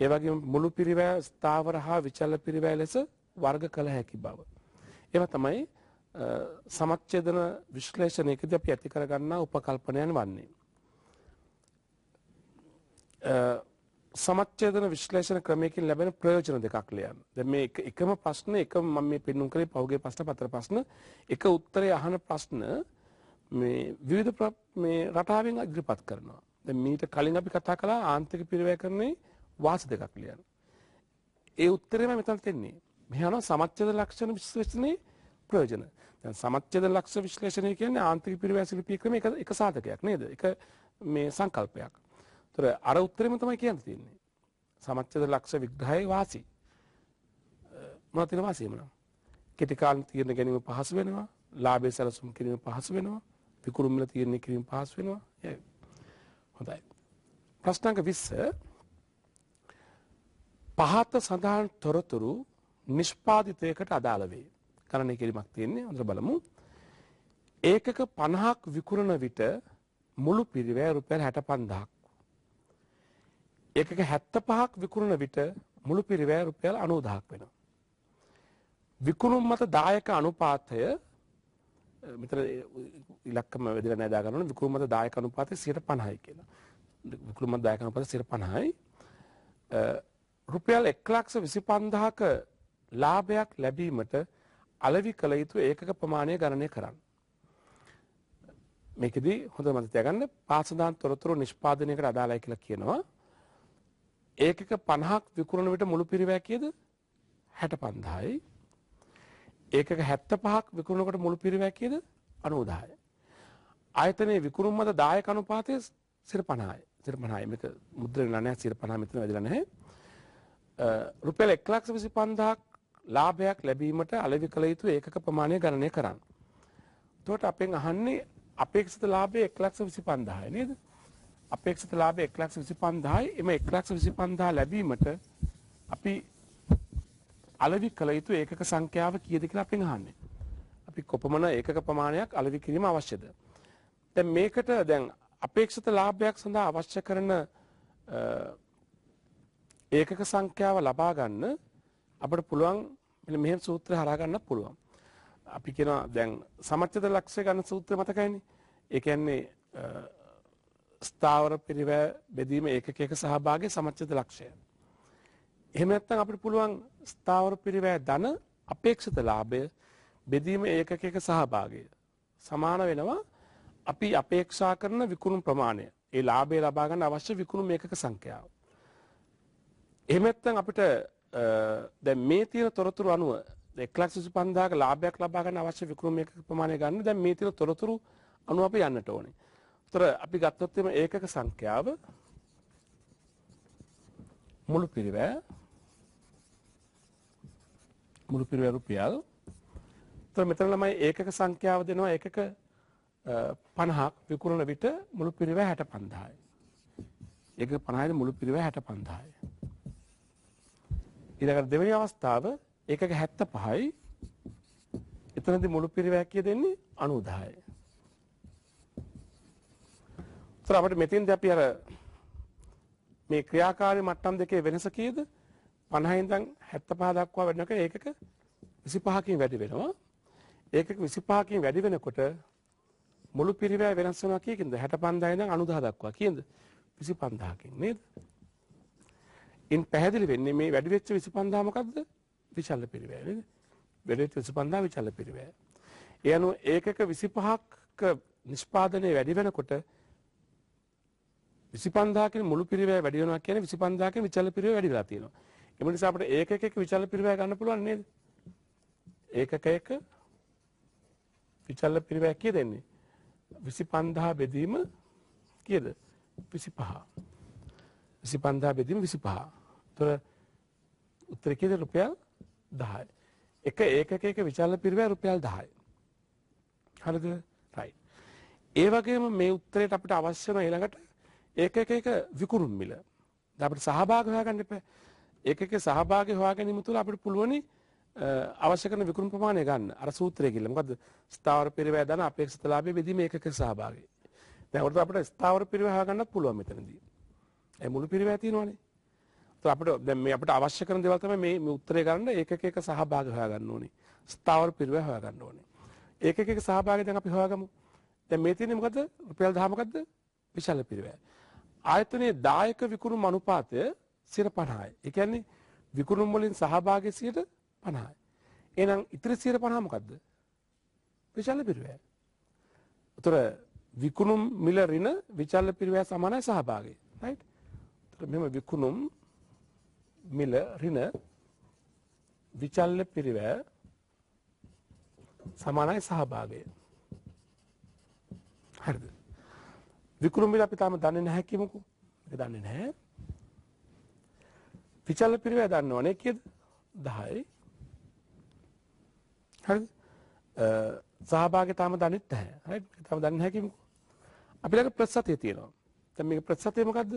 ඒවගේ මුළු පිරිවෑ ස්ථාවර හා විචල්ල පිරිවෑ ලෙස වර්ග කළ හැකි බව. එම තමයි සමච්චේදන විශ්ලේෂණයකද අප ඇති කරගන්න උපකල්පනයන් වන්නේ. සමච්චේදන විශ්ලේෂණ ක්‍රමයකින් ලැබෙන ප්‍රයෝජන දෙකක් ලියන් ද මේ එකම ප්‍රශ්න එක මම මේ පෙන්නුම් කරේ පහුගේ ප්‍රශ්න පතර ප්‍රශ්න එක උත්තරය අහන ප්‍රශ්න මේ විවිධ මේ රටාවෙන් ඉදිරිපත් කරනවා. දැන් මීට කලින් අපි කතා කළා ආන්තික පිරිවැය කරන්නේ වාස දෙකක් ලියන. ඒ උත්තරේම මෙතන තියෙන්නේ. මෙහා නම් සමච්ඡේද ලක්ෂණ විශ්ලේෂණේ ප්‍රයෝජන. දැන් සමච්ඡේද ලක්ෂණ විශ්ලේෂණය කියන්නේ ආන්තික පිරිවැය ශිල්පී ක්‍රම එක එක සාධකයක් නේද? එක මේ සංකල්පයක්. ඒතර අර උත්තරේම තමයි කියන්න තියෙන්නේ. සමච්ඡේද ලක්ෂ විග්‍රහයේ වාසි. මොනවද තියෙන වාසියම නම්? කෙටි කාලීන තීරණ ගැනීම පහසු වෙනවා. ලාභයේ සැලසුම් කිරීම පහසු වෙනවා. විකුරුම්ල තීරණය කිරීම පහසු වෙනවා. හොඳයි. ප්‍රශ්න අංක 20 පහත සඳහන් තොරතුරු නිෂ්පාදිතයකට අදාළ වේ. කරණය කිරීමක් තියෙන්නේ. හොඳට බලමු. ඒකක 50ක් විකුණන විට මුළු පිරිවැය රුපියල් 65000ක්. ඒකක 75ක් විකුණන විට මුළු පිරිවැය රුපියල් 90000ක් වෙනවා. විකුණුම් මත දායක අනුපාතය මෙතන ඉලක්කම වැදලා නෑ දාගන්න ඕනේ විකුණුමත දායක අනුපාතය 50යි කියලා. විකුණුමත දායක අනුපාතය 50යි. රුපියල් 125000ක ලාභයක් ලැබීමට අලෙවි කළ යුතු ඒකක ප්‍රමාණය ගණනය කරන්න. මේකෙදී හොඳ මතක තියාගන්න පාසදාන් තොරතුරු නිෂ්පාදනයකට අදාළයි කියලා කියනවා. ඒකක 50ක් විකුණන විට මුළු පිරිවැය කීයද? 65000යි. ඒකක 75ක් විකුණනකොට මුළු පිරිවැකේද 90000යි. ආයතනයේ විකුණුම් මත දායක අනුපාතය 50යි. 50යි මේක මුද්‍රණ නැහැ 50 මෙතන වැදලා නැහැ. රුපියල් 125000ක් ලාභයක් ලැබීමට අලෙවි කළ යුතු ඒකක ප්‍රමාණය ගණනය කරන්න. එතකොට අපෙන් අහන්නේ අපේක්ෂිත ලාභය 125000යි නේද? අපේක්ෂිත ලාභය 125000යි. එimhe 125000 ලැබීමට අපි අලෙවි කළ යුතු ඒකක සංඛ්‍යාව කීයද කියලා අපෙන් අහන්නේ. අපි කොපමණ ඒකක ප්‍රමාණයක් අලෙවි කිරීම අවශ්‍යද? දැන් මේකට දැන් අපේක්ෂිත ලාභයක් සඳහා අවශ්‍ය කරන ඒකක සංඛ්‍යාව ලබා ගන්න අපිට පුළුවන් මෙන්න මෙහෙම සූත්‍ර හරහා ගන්නත් පුළුවන්. අපි කියනවා දැන් සමච්ඡද ලක්ෂය ගන්න සූත්‍රය මතකයිනේ. ඒ කියන්නේ ස්ථාවර පිරිවැ බෙදීම ඒකකයක සහභාගී සමච්ඡද ලක්ෂය. එහෙම නැත්නම් අපිට පුළුවන් ස්ථාවර පිරිවැය ධන අපේක්ෂිත ලාභය බෙදීම ඒකකයක සහභාගය සමාන වෙනවා අපි අපේක්ෂා කරන විකුණුම් ප්‍රමාණය. ඒ ලාභය ලබා ගන්න අවශ්‍ය විකුණුම් ඒකක සංඛ්‍යාව. එහෙම නැත්නම් අපිට දැන් මේ තියෙන තොරතුරු අනුව 125000ක ලාභයක් ලබා ගන්න අවශ්‍ය විකුණුම් ඒකක ප්‍රමාණය ගන්න දැන් මේ තියෙන තොරතුරු අනුව අපි යන්නට ඕනේ. උතර අපි ගත්තොත් ඒකක සංඛ්‍යාව මුළු පිරිවැය මුළු පිරිවැරු පියාල්. එතකොට මෙතන ළමයි ඒකක සංඛ්‍යාව දෙනවා ඒකක 50ක් විකුණන විට මුළු පිරිවැ 65000යි. ඒක 50යි මුළු පිරිවැ 65000යි. ඊළඟට දෙවෙනි අවස්ථාව ඒකක 75යි. එතනදී මුළු පිරිවැ කිය දෙන්නේ 90000යි. ඒතර අපිට මෙතෙන්දී අපි අර මේ ක්‍රියාකාරී මට්ටම් දෙකේ වෙනස කීයද? 50 ඉඳන් 75 දක්වා වැඩනක ඒකක 25කින් වැඩි වෙනවා. ඒකක 25කින් වැඩි වෙනකොට මුළු පිරිවැය වෙනස් වෙනවා කියකින්ද 65000 ඉඳන් 90000 දක්වා කියනද 25000කින් නේද? ඉන් පැහැදිලි වෙන්නේ මේ වැඩි වෙච්ච 25000 මොකද්ද? විචල්ල පිරිවැය නේද? වැඩි වෙච්ච 25000 විචල්ල පිරිවැය. ඒ අනුව ඒකක 25ක නිෂ්පාදනය වැඩි වෙනකොට 25000කින් මුළු පිරිවැය වැඩි වෙනවා කියන්නේ 25000කින් විචල්ල පිරිවැය වැඩි වෙලා තියෙනවා. එම නිසා අපිට ඒකකයක විචල පිරිවැය ගන්න පුළුවන් නේද? ඒකකයක විචල පිරිවැය කීයද එන්නේ? 25000 බෙදීම කීයද? 25. 25000 බෙදීම 25. ඒතර උත්තර කීයද රුපියල් 10යි. එක ඒකකයක විචල පිරිවැය රුපියල් 10යි. හරිද? right. ඒ වගේම මේ උත්තරේට අපිට අවශ්‍ය වෙන ඊළඟට ඒකකයක විකුරුම් මිල. දැන් අපිට සහභාගී වෙන්න එපා. ඒකක සහභාගය හොයාගැනීම තුළ අපිට පුළුවනි අවශ්‍ය කරන විකුණු ප්‍රමාණය ගන්න අර සූත්‍රය කියලා. මොකද ස්ථාවර පිරිවැය දන අපේක්ෂිතලාභයේ බෙදීම ඒකක සහභාගය. දැන් උඩට අපිට ස්ථාවර පිරිවැය හොයාගන්නත් පුළුවන් මෙතනදී. ඒ මුළු පිරිවැය තියෙනවනේ. ඒත් අපිට දැන් මේ අපිට අවශ්‍ය කරන දේවල් තමයි මේ මේ උත්තරේ ගන්න ඒකක එක සහභාගය හොයාගන්න ඕනේ. ස්ථාවර පිරිවැය හොයාගන්න ඕනේ. ඒකක එක සහභාගය දැන් අපි හොයාගමු. දැන් මේ තියෙන්නේ මොකද්ද? රුපියල් 10 මොකද්ද? විශාල පිරිවැය. ආයතනයේ දායක විකුණු අනුපාතය සියට පණහායි. එකන්නේ විකුණුම් වලින් සහභාගය සියට පණහායි. එනම් ඉතිරි සියට පණහාමකක්ද විශල්ල පිරිවය. තුර විකුණුම් මිල රින විචල්ල පිරිවය සමානයි සහභාගේ නයි් මෙම විකුණුම් මිල රින විචල්ල පිරිවෑ සමානයි සහභාගය. හරිද. විකුණුම් මිල අපි තාම දන්නේ නැහැකිමකු දන්නේ නැහැ විචල්ල පිරිවැය දන්නවනේ කීයද 10යි හරිද සහභාගී තාම දන්නේ නැහැ හරි තාම දන්නේ නැහැ කිමුකෝ අපි ළඟ ප්‍රතිශතය තියෙනවා දැන් මේක ප්‍රතිශතය මොකද්ද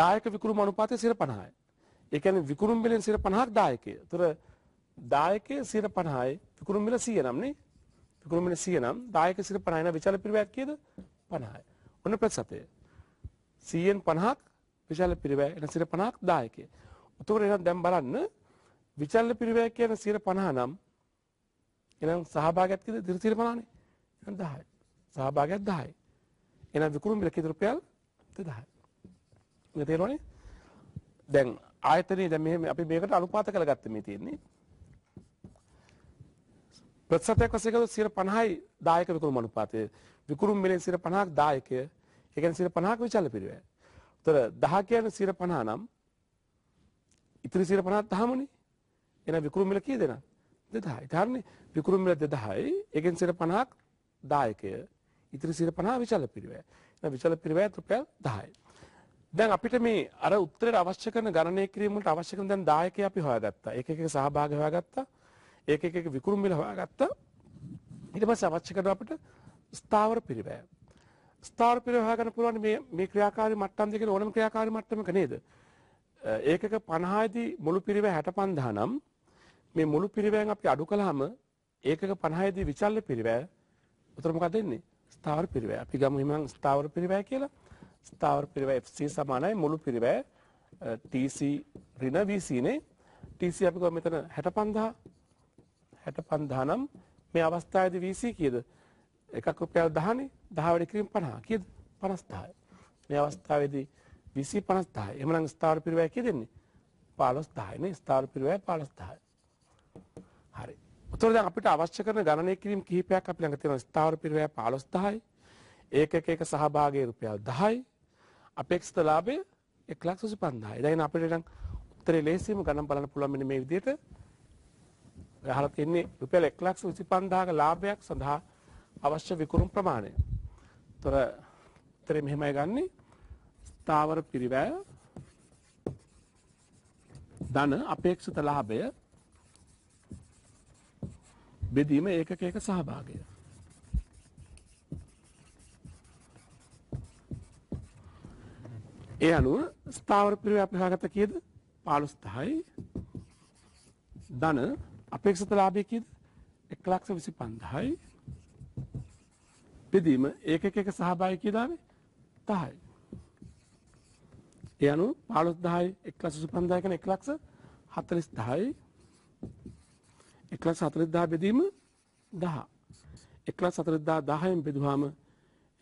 දායක විකුරුම අනුපාතය 50යි ඒ කියන්නේ විකුරුම් බිලෙන් 50ක් දායකය ඒතර දායකය 50යි විකුරුම් බිල 100 නම් නේ විකුරුම් බිල 100 නම් දායක 50යි නම් විචල්ල පිරිවැයක් කීයද 50යි ඔන්න ප්‍රතිශතය 100න් 50ක් විශාල පිරිවැය එන සිර 50ක් 10කේ. උතෝර එහෙනම් දැන් බලන්න විචල්ල පිරිවැය කියන සිර 50 නම් එහෙනම් සහභාගයත් කීයද? දිර සිර 50නේ. එහෙනම් 10යි. සහභාගයත් 10යි. එහෙනම් විකුණුම් මිල කීයද රුපියල්? 2000යි. මේ තේරෙන්නේ? දැන් ආයතනයේ දැන් මෙහෙම අපි මේකට අනුපාත කරගත්ත මේ තියෙන්නේ. ප්‍රතිශතයක් වශයෙන් ගත්තොත් 50යි 10ක විකුණුම් අනුපාතය. විකුණුම් මිලෙන් 50ක් 10ක, ඒ කියන්නේ 50ක් විචල්ල පිරිවැය. තොර දහ කියන සිර පණා නම් ඉතිරි සිර පණත් දහමනි එන විකුරුම්මිල කී දෙෙන දෙදහයි තරන්නේ විකුරුම්මිල දෙදහයි එකෙන් සිර පණහක් දායකය ඉතිරි සිර පණා විශල පිරිවෑ එ විශල පිරිවෑ රුපයල් දහයි. දැන් අපිට මේ අර උත්තරයට අවශ්‍ය කරන ගණනය කිරීමට අවශ්‍ය කරන දැන් දායකය අපි හොයාගත්තා. ඒක එක සහභාගී හොයාගත්තා. ඒක එක විකුරුම්බිල හොයාගත්තා. ඊට පස්සේ අවශ්‍ය කරන අපිට ස්ථාවර පිරිවැය. ස්ථාවරපිරය හොයාගන්න පුළුවන් මේ මේ ක්‍රියාකාරී මට්ටම් දෙකේ ඕනම ක්‍රියාකාරී මට්ටමක නේද? ඒකක 50 දී මුළු පිරිව 65000 නම් මේ මුළු පිරිවෙන් අපි අඩු කළාම ඒකක 50 දී විචල්්‍ය පිරිවැය උතර මොකක්ද එන්නේ? ස්ථාවර පිරිවැය. අපි ගමු හිමන් ස්ථාවර පිරිවැය කියලා. ස්ථාවර පිරිවැය FC සමානයි මුළු පිරිවැය TC ඍණ VC නේ. TC අපි ගමු මෙතන 65000 65000 නම් මේ අවස්ථාවේදී VC කීයද? 65000 එකක් රුපියල් 10නේ 10 වැඩි කිරීම 50 කීයද 50000යි මේ අවස්ථාවේදී 20 50000යි එhmenan ස්ථාවර පිරිවැය කී දෙන්නේ 15000යි නේ ස්ථාවර පිරිවැය 15000යි හරි උතෝර දැන් අපිට අවශ්‍ය කරන ගණනය කිරීම කිහිපයක් අපි ළඟ තියෙනවා ස්ථාවර පිරිවැය 15000යි ඒක එක එක සහභාගී රුපියල් 10යි අපේක්ෂිත ලාභය 125000යි දැන් අපිට නම් උත්තරේ ලේසියෙන්ම ගණන් බලන්න පුළුවන් මෙන්න මේ විදිහට ගහලා තින්නේ රුපියල් 125000ක ලාභයක් සඳහා අවශ්‍ය විකුරුම් ප්‍රමාණය. තොර තරේ මෙහෙමයි ගන්නේ ස්ථාවර පිරිවැය ධන අපේක්ෂිත ලාභය බෙදීම ඒකක එක සහභාගය. ඒ අනුව ස්ථාවර පිරිවැය අපි හොයාගත්ත කීයද? 15යි. ධන අපේක්ෂිත ලාභය කීයද? 125000යි. බෙදීම ඒකක එක සහභාය කියලාවේ තහයි. ඒ අනු පාලොස් දහයි එක්ලස සුපන්දායකන එක් ලක්ස හතලිස් දහයි එක්ලස් සතරිද්දා බෙදීම දහ. එක්ලස් සතරිද්දා දහයෙන් බෙදුහාම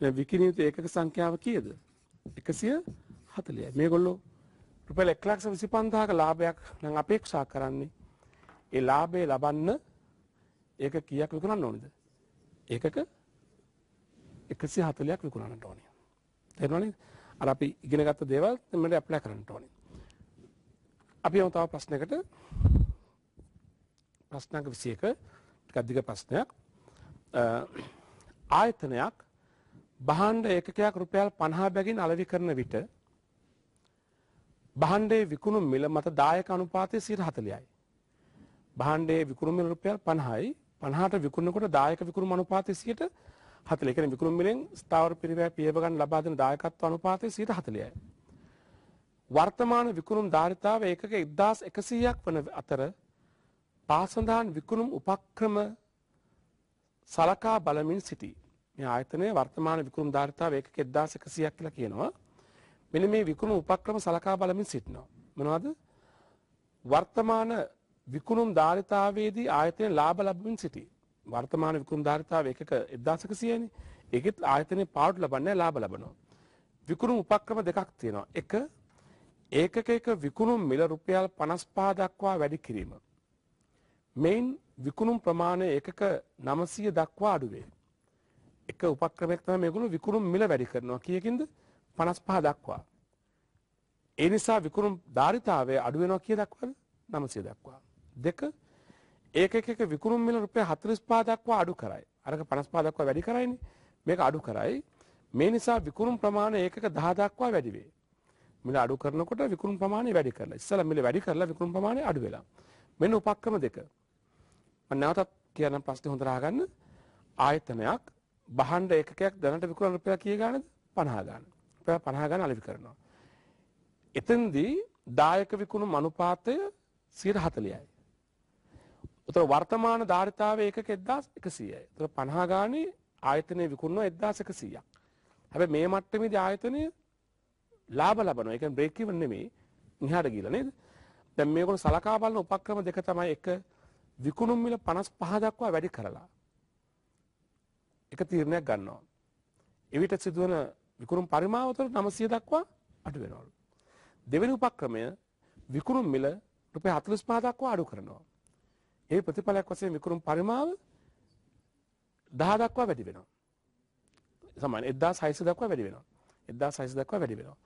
එ විකිනීත ඒකක සංඛ්‍යාව කියද. එකසිය හතලිය මේ ගොල්ලෝ රුපැල් එක්ලක්ෂ විසි පන්දාක ලාභයක් න අපේක්ෂා කරන්නේ ඒ ලාබේ ලබන්න ඒක කියක් විකරන්න ඕනද ඒකක එකසි හතලයක් විකුණන්න ඕනය තෙරනනි අර අපි ඉගෙන ගත්ත දේවල් මෙට ඇප්ලෑ කරන්නට ඕනි අපි අමතාව ප්‍රශ්නකට ප්‍රශ්නක විසියක ටිකක්දික ප්‍රශ්නයක් ආයතනයක් බහන්්ඩ ඒකකයක් රුපියල් පණහා බැගින් අලවි කරන විට බහන්්ඩේ විකුණු මිල මත දායක අනුපාතය සිට හතලියයි. බහන්්ඩේ විකුණු මිල රුපියල් පණහායි පණහාට විකුණකොට දායක විකුණු අනුපාතය සිට 40 කියන්නේ විකුණුම් මිලෙන් ස්ථාවර පරිවැය පියව ගන්න ලබා දෙන දායකත්ව අනුපාතය 140යි. වර්තමාන විකුණුම් ධාරිතාව ඒකක 1100ක් වන අතර පාසඳාන් විකුණුම් උපක්‍රම සලකා බලමින් සිටී. මේ ආයතනයේ වර්තමාන විකුණුම් ධාරිතාව ඒකක 1100ක් කියලා කියනවා. මෙන්න මේ විකුණුම් උපක්‍රම සලකා බලමින් සිටිනවා. මොනවද? වර්තමාන විකුණුම් ධාරිතාවේදී ආයතනයේ ලාභ ලබමින් සිටී. වර්තමාන විකුණු ධාරිතාව එකක 1100නේ. ඒකෙත් ආයතනයේ පාඩු ලබන්නේ ලාභ ලබනවා. විකුණුම් උපක්‍රම දෙකක් තියෙනවා. එක ඒකක එක විකුණුම් මිල රුපියල් 55 දක්වා වැඩි කිරීම. මෙයින් විකුණුම් ප්‍රමාණය එකක 900 දක්වා අඩු වේ. එක උපක්‍රමයක් තමයි මේගොල්ලෝ විකුණුම් මිල වැඩි කරනවා. කීයකින්ද? 55 දක්වා. ඒ නිසා විකුණුම් ධාරිතාවය අඩු වෙනවා කිය දක්වද? 900 දක්වා. දෙක ඒක එක විකුණුම් මිල රුපියල් 45 දක්වා අඩු කරයි. අරක 55 දක්වා වැඩි කරයිනේ. මේක අඩු කරයි. මේ නිසා විකුණුම් ප්‍රමාණය ඒකක 10 දක්වා වැඩි වේ. මිල අඩු කරනකොට විකුණුම් ප්‍රමාණය වැඩි කරලා. ඉස්සලා මිල වැඩි කරලා විකුණුම් ප්‍රමාණය අඩු වෙලා. මෙන්න උපක්‍රම දෙක. මම නැවතත් කියන්න ප්‍රශ්නේ හොඳට අහගන්න. ආයතනයක් බහණ්ඩ ඒකකයක් දැනට විකුණන රුපියල් කීය ගානද? 50 ගාන. රුපියල් 50 ගාන අලෙවි කරනවා. එතෙන්දී දායක විකුණුම් අනුපාතය 40යි. උතර වර්තමාන ධාරිතාව ඒකක එදදාස් එකසියයි තුර පණහාගානී ආයතනය විකුණුව එදදාසක සීයක් හැබ මේ මට්ටමිද ආයතනය ලාබ ලබන එක බ්‍රේකව නෙමේ නිහාට ගීලනේද දැ මේකොල සලකාබලන උපක්‍රම දෙක තමයි එක විකුණුම් මිල පනස් පහදක්වා වැඩි කරලා එක තීරණයක් ගන්නවා එවිට සිදුවන විකුණුම් පරිමාවතර නමසිය දක්වා අඩු වෙනවලු දෙවැනි උපක්‍රමය විකුණුම් මිල රුපය හතුලිස් පාදක්වා අඩු කරනවා ඒ ප්‍රතිඵලයක් වශයෙන් විකුරුම් පරිමාව 10 දක්වා වැඩි වෙනවා. සාමාන්‍ය 1600 දක්වා වැඩි වෙනවා. 1600 දක්වා වැඩි වෙනවා.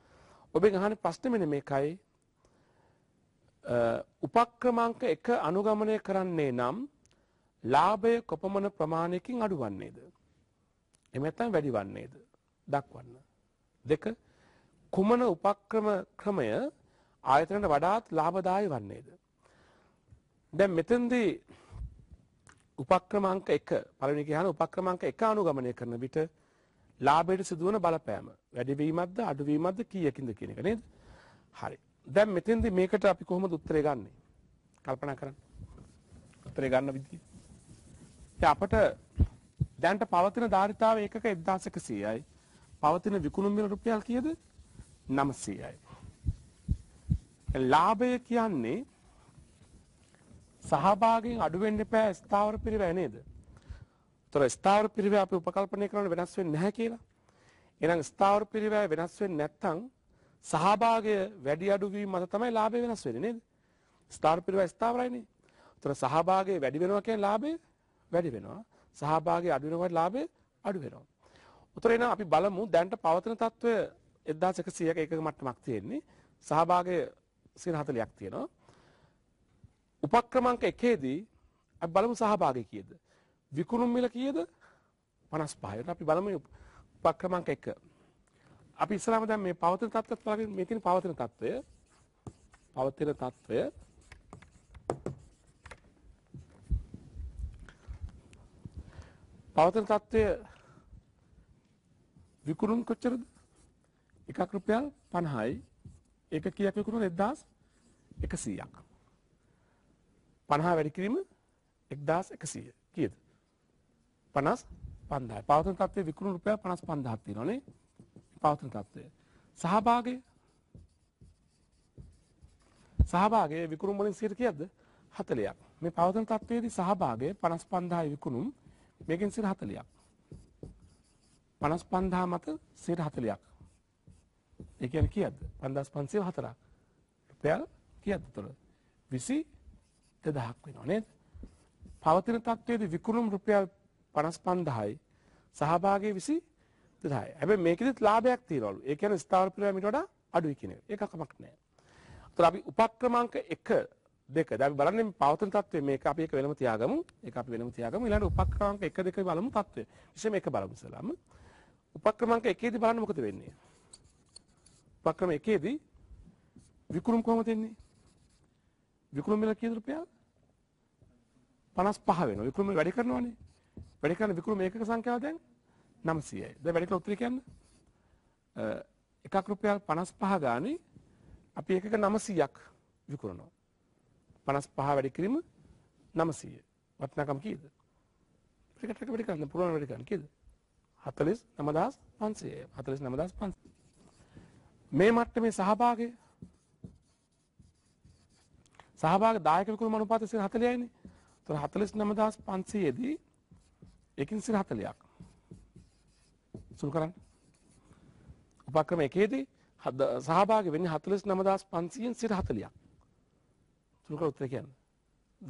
ඔබෙන් අහන ප්‍රශ්නේ මෙන්න මේකයි. උපක්‍රමාංක 1 අනුගමනය කරන්නේ නම් ලාභය කොපමණ ප්‍රමාණයකින් අඩුවන්නේද? එහෙම නැත්නම් වැඩිවන්නේද? දක්වන්න. දෙක කුමන උපක්‍රම ක්‍රමය ආයතනට වඩාත් ලාභදායී වන්නේද? දැන් මෙතෙන්දී උපක්‍රම අංක 1 පළවෙනි කියන උපක්‍රම අංක 1 අනුගමනය කරන විට ලාභයට සිදුවන බලපෑම වැඩිවීමක්ද අඩුවීමක්ද කීයකින්ද කියන එක නේද? හරි. දැන් මෙතෙන්දී මේකට අපි කොහොමද උත්තරේ ගන්නෙ? කල්පනා කරන්න. උත්තරේ ගන්න විදිහ. අපට දැන්ට පවතින ධාරිතාව ඒකක 1100යි. පවතින විකුණුම් මිල රුපියල් කීයද? 900යි. ලාභය කියන්නේ සහභාගයෙන් අඩු වෙන්න එපා ස්ථාවර පිරිවැය නේද? ඒතර ස්ථාවර පිරිවැය අපි උපකල්පනය කරන වෙනස් වෙන්නේ නැහැ කියලා. එහෙනම් ස්ථාවර පිරිවැය වෙනස් වෙන්නේ නැත්නම් සහභාගය වැඩි අඩු වීම මත තමයි ලාභය වෙනස් වෙන්නේ නේද? ස්ථාවර පිරිවැය ස්ථාවරයිනේ. ඒතර සහභාගය වැඩි වෙනවා කියන්නේ ලාභය වැඩි වෙනවා. සහභාගය අඩු වෙනවා කියන්නේ ලාභය අඩු වෙනවා. උතර එන අපි බලමු දැන්ට පවතින තත්ත්වය 1100ක එකක මට්ටමක් තියෙන්නේ. සහභාගය 140ක් තියෙනවා. උපක්‍රමංක එකේදී අපි බලමු සහභාගී කීයද? විකුණුම් මිල කීයද? 55. අපි බලමු උපක්‍රමංක 1. අපි ඉස්සලාම දැන් මේ පවතින තත්ත්වයත් බලගෙන මේ තියෙන පවතින තත්ත්වය පවතින තත්ත්වය පවතින තත්ත්වය විකුණුම් කොච්චරද? එකක් රුපියල් 50යි. ඒක කීයක් විකුණුනද? 1100ක්. පණහා වැඩිකිරීම එක්දස් එකසිය කියද. පනස් පන්දයි පවතන තත්වය විකුණු රුපය පනස් පන්දහත්ති නොනේ පවතන තත්වය. සහභාගය සහභාගේ විකුරුම් වලින් සිට කියද හතලයක් මේ පවතන තත්වයේදී සහභාගේ පනස් පන්දායි විකුණුම් මේකින් සිට හතලයක්. පනස් පන්දා මත සිට හතලයක් එකන කියද පන්දස් පන්සේ හතරක් රුපයල් කියද තුළ විසි දෙදහක් වෙනවා නේද. පවතින තත්ත්වයේද විකුණුම් රුපියල් පනස් පන්දහයි සහභාගේ විසි දෙදයි ඇබ මේකෙත් ලාභයක් තිීරවලු ඒකන ස්ථාර්පිරමිට වඩා අඩුයි කියන එකකමක් නෑ. අපි උපක්‍රමංක එක දෙක දැ බලන්න පවතන තත්ව මේ අප එක වෙනම තියාගම එක අප වෙනම තියාගම ලට උපක්‍රමංක එක දෙක බලමු තත්ව විෂම එක බලමුසලාම උපක්‍රමංක එකේද බලන්න මොකද වෙන්නේ. උපක්‍රම එකේදී විකුරුම් කොමතින්නේ විකුණුමිල කීයද රුපියල් 55 වෙනවා විකුණුමිල වැඩි කරනවානේ වැඩි කරන විකුණුම ඒකක සංඛ්‍යාව දැන් 900යි දැන් වැඩි කරලා උත්තර කියන්න එකක් රුපියල් 55 ගානේ අපි එකක 900ක් විකුණනවා 55 වැඩි කිරීම 900 වටිනාකම කීයද ටිකට වැඩි කරන්න පුළුවන් වැඩි කරන්න කීයද 49500 49500 මේ මට්ටමේ සහභාගී සහභාග දායකවිකුළු අනුපාතය සිර 40යිනේ. ඒතර 49500 දී එකකින් සිර 40ක්. සුළු කරන්න. උපක්‍රම එකේදී සහභාග වෙන්නේ 49500න් සිර 40ක්. සුළු කර උත්තර කියන්නේ.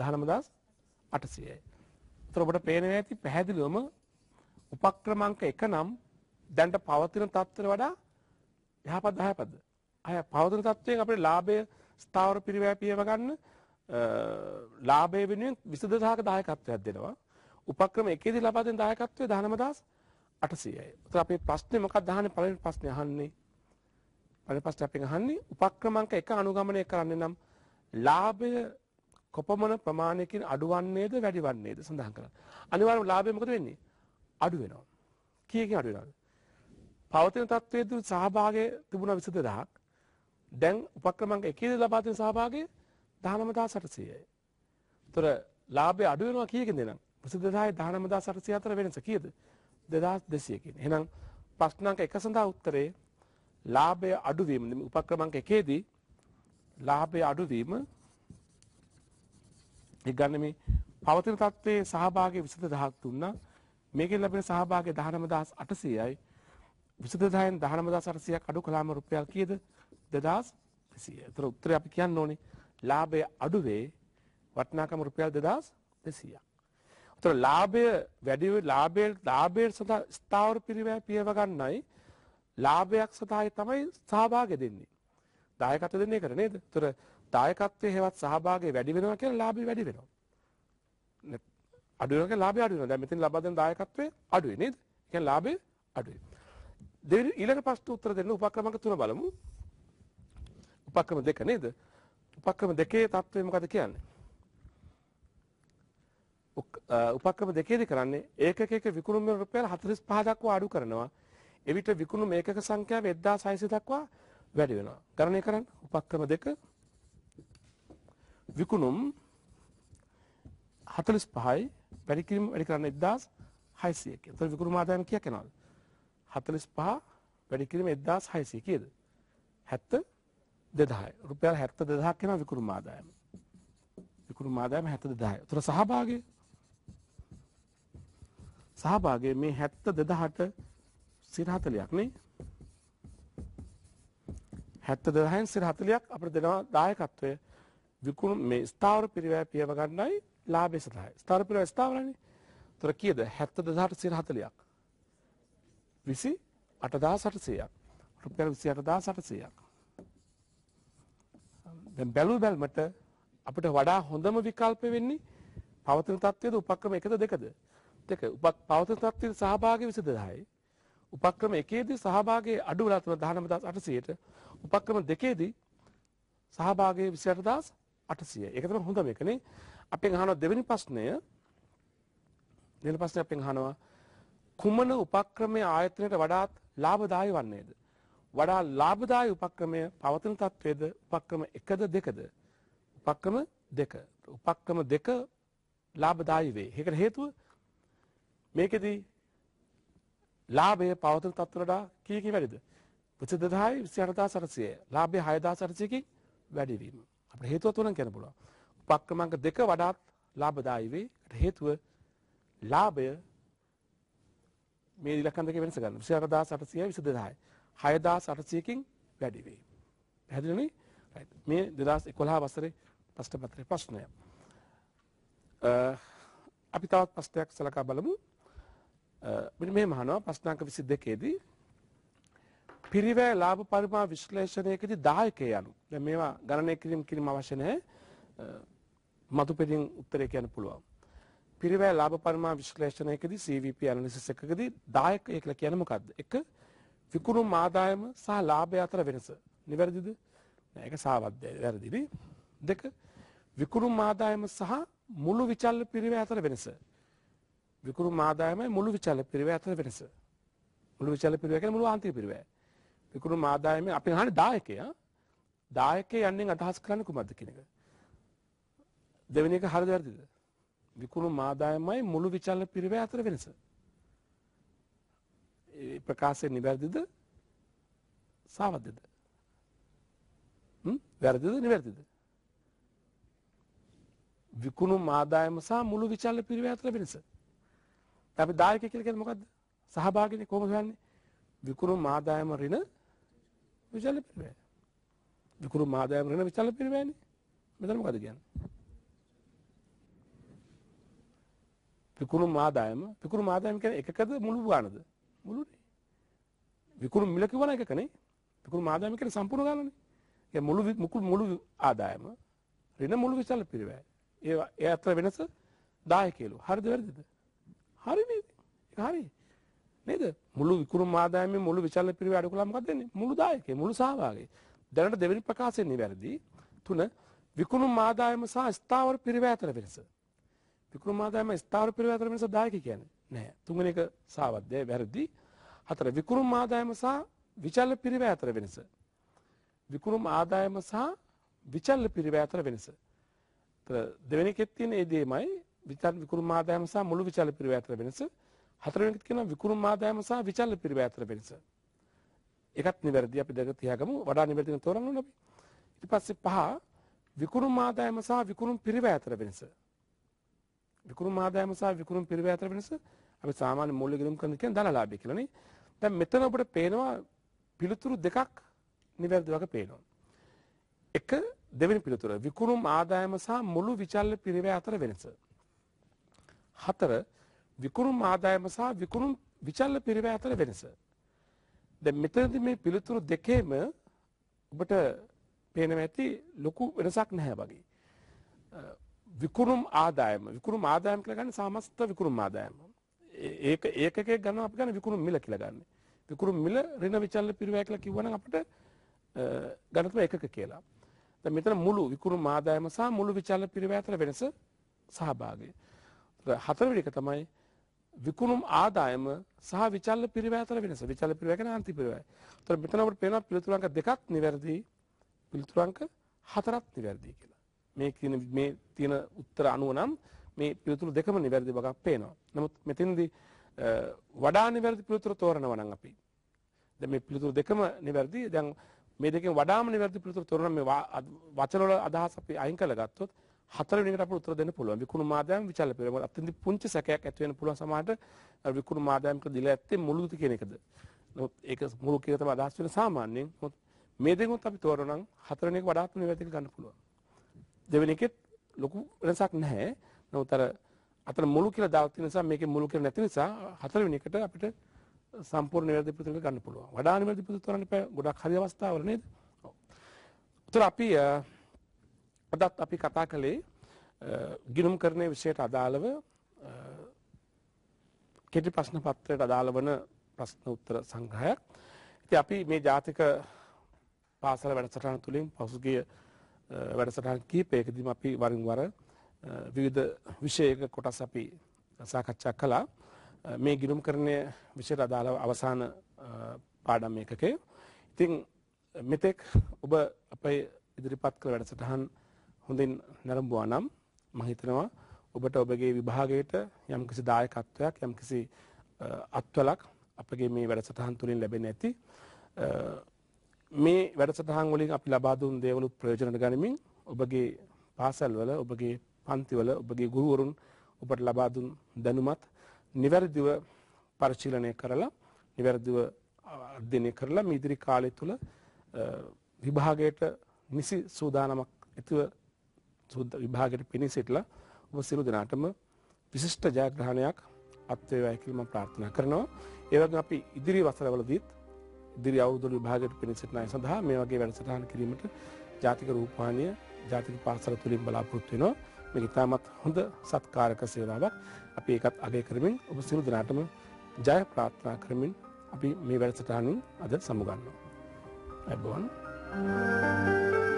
19800යි. ඒතර ඔබට පේනවා ඇති පැහැදිලිවම උපක්‍රම අංක 1 නම් දැන්ට පවතින තත්ත්වයට වඩා යහපත් 10 පද. අය පවතින තත්ත්වයෙන් අපේ ලාභය ස්ථාවර පිරිවැය පියව ගන්න ලාභය වෙනුවෙන් 20000ක දායකත්වයක් දෙනවා. උපක්‍රම එකේදී ලබා දෙන දායකත්වය 19800යි. උතර අපේ ප්‍රශ්නේ මොකක්ද අහන්නේ පළවෙනි ප්‍රශ්නේ අහන්නේ? පළවෙනි ප්‍රශ්නේ අපෙන් අහන්නේ උපක්‍රමංක එක අනුගමනය කරන්න නම් ලාභය කොපමණ ප්‍රමාණයකින් අඩුවන්නේද වැඩිවන්නේද සඳහන් කරන්න. අනිවාර්යයෙන්ම ලාභය මොකද වෙන්නේ? අඩු වෙනවා. කීයකින් අඩු වෙනවද? පවතින තත්ත්වයේදී සහභාගී තිබුණා 20000ක්. දැන් උපක්‍රමංග එකේද ලබා දෙන සහභාගය 19800යි. ඒතර ලාභය අඩු වෙනවා කීයකින්ද නම්? මුසුද 10 19800 අතර වෙනස කීයද? 2200 කියන. එහෙනම් ප්‍රශ්න අංක 1 සඳහා උත්තරේ ලාභය අඩු වීම උපක්‍රමංක එකේදී ලාභය අඩු වීම ඒ ගන්න මේ පවතින තත්ත්වයේ සහභාගය 20000ක් දුන්නා. මේකෙන් ලැබෙන සහභාගය 19800යි. 20000න් 19800ක් අඩු කළාම රුපියල් කීයද? දෙදස් තර උත්තර අපි කියන්න ඕනේ ලාභය අඩුවේ වටනාකම රුපියල් දෙදස් දෙසීයක්. තොර ලාභය වැඩිව ලාබේල් ලාබේල් සඳහා ස්ථාවර පිරිවෑ පියවගන්නයි ලාභයක් සඳහායි තමයි සහභාග දෙන්නේ. දායකත දෙන්නේ කරනේද තොර දායකත්වය හෙවත් සහභාගේ වැඩි වෙනවා කියලා ලාභය වැඩි වෙනවා. අඩුවක ලාභය අඩු වෙනවා. දැන් මෙතන ලබා දෙන දායකත්වය අඩුයි නේද? ඒ කියන්නේ ලාභය අඩුයි. ඊළඟ ප්‍රශ්න උත්තර දෙන්න උපක්‍රමක තුන බලමු. උපක්‍රම දෙක නේද? උපක්‍රම දෙකේ தත්ත්වය මොකද කියන්නේ? උපක්‍රම දෙකේදී කරන්නේ ඒකක එක විකුණුම් වල රුපියල් 45 දක්වා අඩු කරනවා. එවිට විකුණුම් ඒකක සංඛ්‍යාව 1600 දක්වා වැඩි වෙනවා. ගණනය කරන්න උපක්‍රම දෙක විකුණුම් 45යි වැඩි කිරීම වැඩි කරන්න 1600 කියන. ඒතර විකුණුම් ආදායම කීයක් වෙනවද? 45 වැඩි කිරීම 1600 කීයද? 70 දෙදාය රුපියල් හැත්ත දෙදහක් කෙන විකුරු මාදායම විකුරු මාදායම හැත දෙදාය තුර සහභාගය සහභාගේ මේ හැත්ත දෙදහට සිරහතලයක් නේ හැත්ත දෙදහයෙන් සිරහතලයක් අපට දෙනවා දායකත්වය විකුණු මේ ස්ථාවර පිරිවෑ පියවගන්නයි ලාබේ සඳහයි ස්ථාර පිරිවෑ ස්ථාවරණ තුර කියද හැත්ත දෙදහට සිරහතලයක් විසි අටදා සටසයක් රුපියල් විසි අටදා සටසයක් දැන් බැලු බැලමට අපිට වඩා හොඳම විකල්ප වෙන්නේ පවතන තත්ත්වයේද උපක්‍රම එකද දෙකද? දෙක. උපත් පවතන තත්ත්වයේ සහභාගී 20000යි. උපක්‍රම එකේදී සහභාගී අඩු වෙලා තියෙන 19800ට උපක්‍රම දෙකේදී සහභාගී 28800. ඒක තමයි හොඳම එකනේ. අපෙන් අහන දෙවෙනි ප්‍රශ්නය දෙවෙනි ප්‍රශ්නේ අපෙන් අහනවා කුමන උපක්‍රමයේ ආයතනයට වඩාත් ලාභදායී වන්නේද? වඩා ලාභදාය උපක්‍රමය පවතන තත්ත්වයද උපක්‍රම එකද දෙකද උපක්‍රම දෙක උපක්‍රම දෙක ලාභදායි වේ. ඒකට හේතුව මේකෙදී ලාභය පවතන තත්ත්වරඩා කීකි වැඩිද. පුචදදායි විසියනතා සරසය ලාභය හයදා සරසයකින් වැඩිවීම. අප හේතුව තුන කැන පුලා. උපක්‍රමංක දෙක වඩාත් ලාභදායි වේ හේතුව ලාභය මේ දිලකන්දක වෙනස ගන්න විසියනතා සරසය විසදදායි. හයදා සටසයකින් වැඩිවේ. පැදිලන මේ දෙදස් එකොලා වසරේ ප්‍රශ්ටපත්‍රය ප්‍රශ්නය. අපි තවත් ප්‍රශ්නයක් සලකා බලමු මේ මහනවා ප්‍රශ්නාක විසි දෙකේදී පිරිවෑ ලාභ පරිමා විශ්ලේෂණයකති දායකය යනු මේවා ගණනය කිරීම කිරීම අවශනය මතු පෙරින් උත්තරය කියන පුළුවන්. පිරිවෑ ලාභ පරිමා විශ්ලේෂණයකද CVP අනලිසි එකකදී දායක එකල කියනමකක්ද එක විකුණුම් ආදායම සහ ලාභය අතර වෙනස නිවැරදිද ඒක සාවද්‍ය වැරදින දෙක විකුණුම් ආදායම සහ මුළු විචල්ල පිරිව අතර වෙනස විකුණුම් ආදායමයි මුළු විචල්ල පිරිව අතර වෙනස මුළු විචල්ල පිරිවැක මුළු ආන්තික පිරිව විකුණුම් ආදායම අපි හනි දායකය දායකය යන්නෙන් අදහස් කරන්න කුමක්ද කියන එක දෙවෙනි එක හරිද වැරදිද විකුණුම් ආදායමයි මුළු විචල්ල පිරිව අතර වෙනස ප්‍රකාශය නිවැරදිද සාවද්‍යද වැරදිද නිවැරදිද විකුණු මාදායම සහ මුළු විචල්ල පිරිව ඇතර පිණිස අපි දායක කියලකෙන මොකක්ද සහභාගෙන කොමසන්නේ විකුණු මාදායම රින විචල පිරිවය විකුණු මාදායම රන විචල පිරිවෑන මෙතන මොකද කියන්න විකුණු මාදායම විකුණු මාදායම කියන එකකද මුළු ගානද මුළුනේ. විකුණු මිල කිවන එකක නේ. විකුණු ආදායම කියන්නේ සම්පූර්ණ ගානනේ. ඒ මුළු මුකුල් මුළු ආදායම ඍණ මුළු විශාල පිරිවැය. ඒ ඒ අතර වෙනස 10 කියලා. හරිද වැරදිද? හරි නේද? ඒක හරි. නේද? මුළු විකුණු ආදායමේ මුළු විශාල පිරිවැය අඩු කළා මොකද වෙන්නේ? මුළු දායකේ මුළු සහභාගී. දැනට දෙවෙනි ප්‍රකාශයෙන් වැරදි. තුන විකුණු ආදායම සහ ස්ථාවර පිරිවැය අතර වෙනස. විකුණු ආදායම ස්ථාවර පිරිවැය අතර වෙනස 10 කියන්නේ. නෑ. තුන්වෙනි එක සාවද්‍යය වැරදි. හතර විකුරුම් ආදායම සහ විචල්ල පිරිවැය අතර වෙනස. විකුරුම් ආදායම සහ විචල්ල පිරිවැය අතර වෙනස. දෙවෙනි එකෙත් තියෙන ඒ දෙයමයි විචල් විකුරුම් ආදායම සහ මුළු විචල්ල පිරිවැය අතර වෙනස. හතරවෙනි එකෙත් කියනවා විකුරුම් ආදායම සහ විචල්ල පිරිවැය අතර වෙනස. එකත් නිවැරදි අපි දෙක තියාගමු වඩා නිවැරදිව තෝරන්න ඕනේ අපි. ඊට පස්සේ පහ විකුරුම් ආදායම සහ විකුරුම් පිරිවැය අතර වෙනස. විකුරුම් ආදායම සහ විකුරුම් පිරිවැය අතර වෙනස අපි සාමාන්‍ය මුල්‍ය ගිණුම් කරන කියන ධනලාභය කියලානේ. දැන් මෙතන අපිට පේනවා පිළිතුරු දෙකක් නිවැරදි වගේ පේනවා. එක දෙවෙනි පිළිතුර විකුරුම් ආදායම සහ මුළු විචල්්‍ය පිරිවැය අතර වෙනස. හතර විකුරුම් ආදායම සහ විකුරුම් විචල්්‍ය පිරිවැය අතර වෙනස. දැන් මෙතනදී මේ පිළිතුරු දෙකේම ඔබට පේනවා ඇති ලොකු වෙනසක් නැහැ වගේ. විකුණුම් ආදායම විකුණුම් ආදායම කියලා ගන්න සමස්ත විකුණුම් ආදායම. ඒක ඒකකයක් ගන්න අපි ගන්න විකුණුම් මිල කියලා ගන්න. විකුණුම් මිල ඍණ විචලන පිරිවැය කියලා කිව්වනම් අපිට ගණිතම එකක කියලා. දැන් මෙතන මුළු විකුණුම් ආදායම සහ මුළු විචලන පිරිවැය අතර වෙනස සහභාගී. හතරවෙනි එක තමයි විකුණුම් ආදායම සහ විචල්ල පිරිවැය අතර වෙනස. විචල්ල පිරිවැය කියන්නේ අන්තිම පිරිවැය. ඒතර මෙතන අපිට පේනවා පිළිතුරු අංක දෙකක් නිවැරදි පිළිතුරු අංක හතරක් නිවැරදි කියලා. මේ තියෙන මේ තියෙන උත්තර අනුව නම් මේ පිළිතුරු දෙකම නිවැරදි බවක් පේනවා. නමුත් මෙතෙන්දී වඩා නිවැරදි පිළිතුර තෝරනවා නම් අපි දැන් මේ පිළිතුරු දෙකම නිවැරදි දැන් මේ දෙකෙන් වඩාම නිවැරදි පිළිතුරු තෝරන මේ වචන වල අදහස් අපි අයින් කරලා ගත්තොත් හතරවෙනි එකට අපිට උත්තර දෙන්න පුළුවන්. විකුණු මාදයන් විචල පෙරම අත්‍යන්ත පුංචි සැකයක් ඇති වෙන්න පුළුවන් සමහරට විකුණු මාදයන්ක දිලා ඇත්තේ මුළුදු කියන එකද. නමුත් ඒක මුළු කියලා තමයි අදහස් වෙන සාමාන්‍යයෙන්. මේ දෙකෙන් අපි තෝරනවා නම් හතරවෙනි එක වඩාත් නිවැරදි ගන්න පුළුවන්. දෙවෙනි එකෙත් ලොකු වෙනසක් නැහැ. නමුත් අර අතන මුළු කියලා දාලා තියෙන නිසා මේකේ මුළු කියලා නැති නිසා හතරවෙනි එකට අපිට සම්පූර්ණ නිවැරදි ප්‍රතිඵල ගන්න පුළුවන්. වඩා නිවැරදි ප්‍රතිඵල තෝරන්න එපා. ගොඩක් හරි අවස්ථාවල නේද? ඔව්. ඒතර අපි අදත් අපි කතා කළේ ගිනුම් කරණය විෂයට අදාළව කෙටි ප්‍රශ්න පත්‍රයට අදාළ වන ප්‍රශ්න උත්තර සංග්‍රහයක්. ඉතින් අපි මේ ජාතික පාසල වැඩසටහන තුලින් පසුගිය වැඩසටහන් කීපයකදීම අපි වරින් වර විවිධ විෂයක කොටස් අපි සාකච්ඡා කළා. මේ ගිනුම් කරණය විෂයට අදාළව අවසාන පාඩම් එකකේ. ඉතින් මෙතෙක් ඔබ අපේ ඉදිරිපත් කළ වැඩසටහන් හොඳින් නැරඹුවා නම් මම හිතනවා ඔබට ඔබගේ විභාගයට යම්කිසි දායකත්වයක් යම්කිසි අත්වලක් අපගේ මේ වැඩසටහන් තුලින් ලැබෙන්නේ ඇති. මේ වැඩසටහන් වලින් අපි ලබා දුන් දේවලුත් ප්‍රයෝජනට ගනිමින් ඔබගේ පාසල්වල ඔබගේ පන්තිවල ඔබගේ ගුරුවරුන් ඔබට ලබා දුන් දැනුමත් නිවැරදිව පරිශීලනය කරලා නිවැරදිව අධ්‍යයනය කරලා මේ ඉදිරි කාලය තුල විභාගයට නිසි සූදානමක් ඇතුව විභාගයට පිණි සිටලා ඔබ සියලු දෙනාටම විශිෂ්ට ජයග්‍රහණයක් අත්වේවා කියලා මම ප්‍රාර්ථනා කරනවා. ඒ වගේම අපි ඉදිරි වසරවලදීත් ඉදිරි අවුදුල් විභාගයට පිණිසිටනය සඳහා මේ වගේ වැඩසටහන් කිරීමට ජාතික රූපවාහිනිය ජාතික පාසල තුලින් බලාපොරොත්තු වෙනවා. මේක ඉතාමත් හොඳ සත්කාරක සේවාවක්. අපි ඒකත් අගය කරමින් ඔබ සියලු දෙනාටම ජය ප්‍රාර්ථනා කරමින් අපි මේ වැඩසටහනින් අද සමුගන්නවා. ලැබුවන්. Thank you.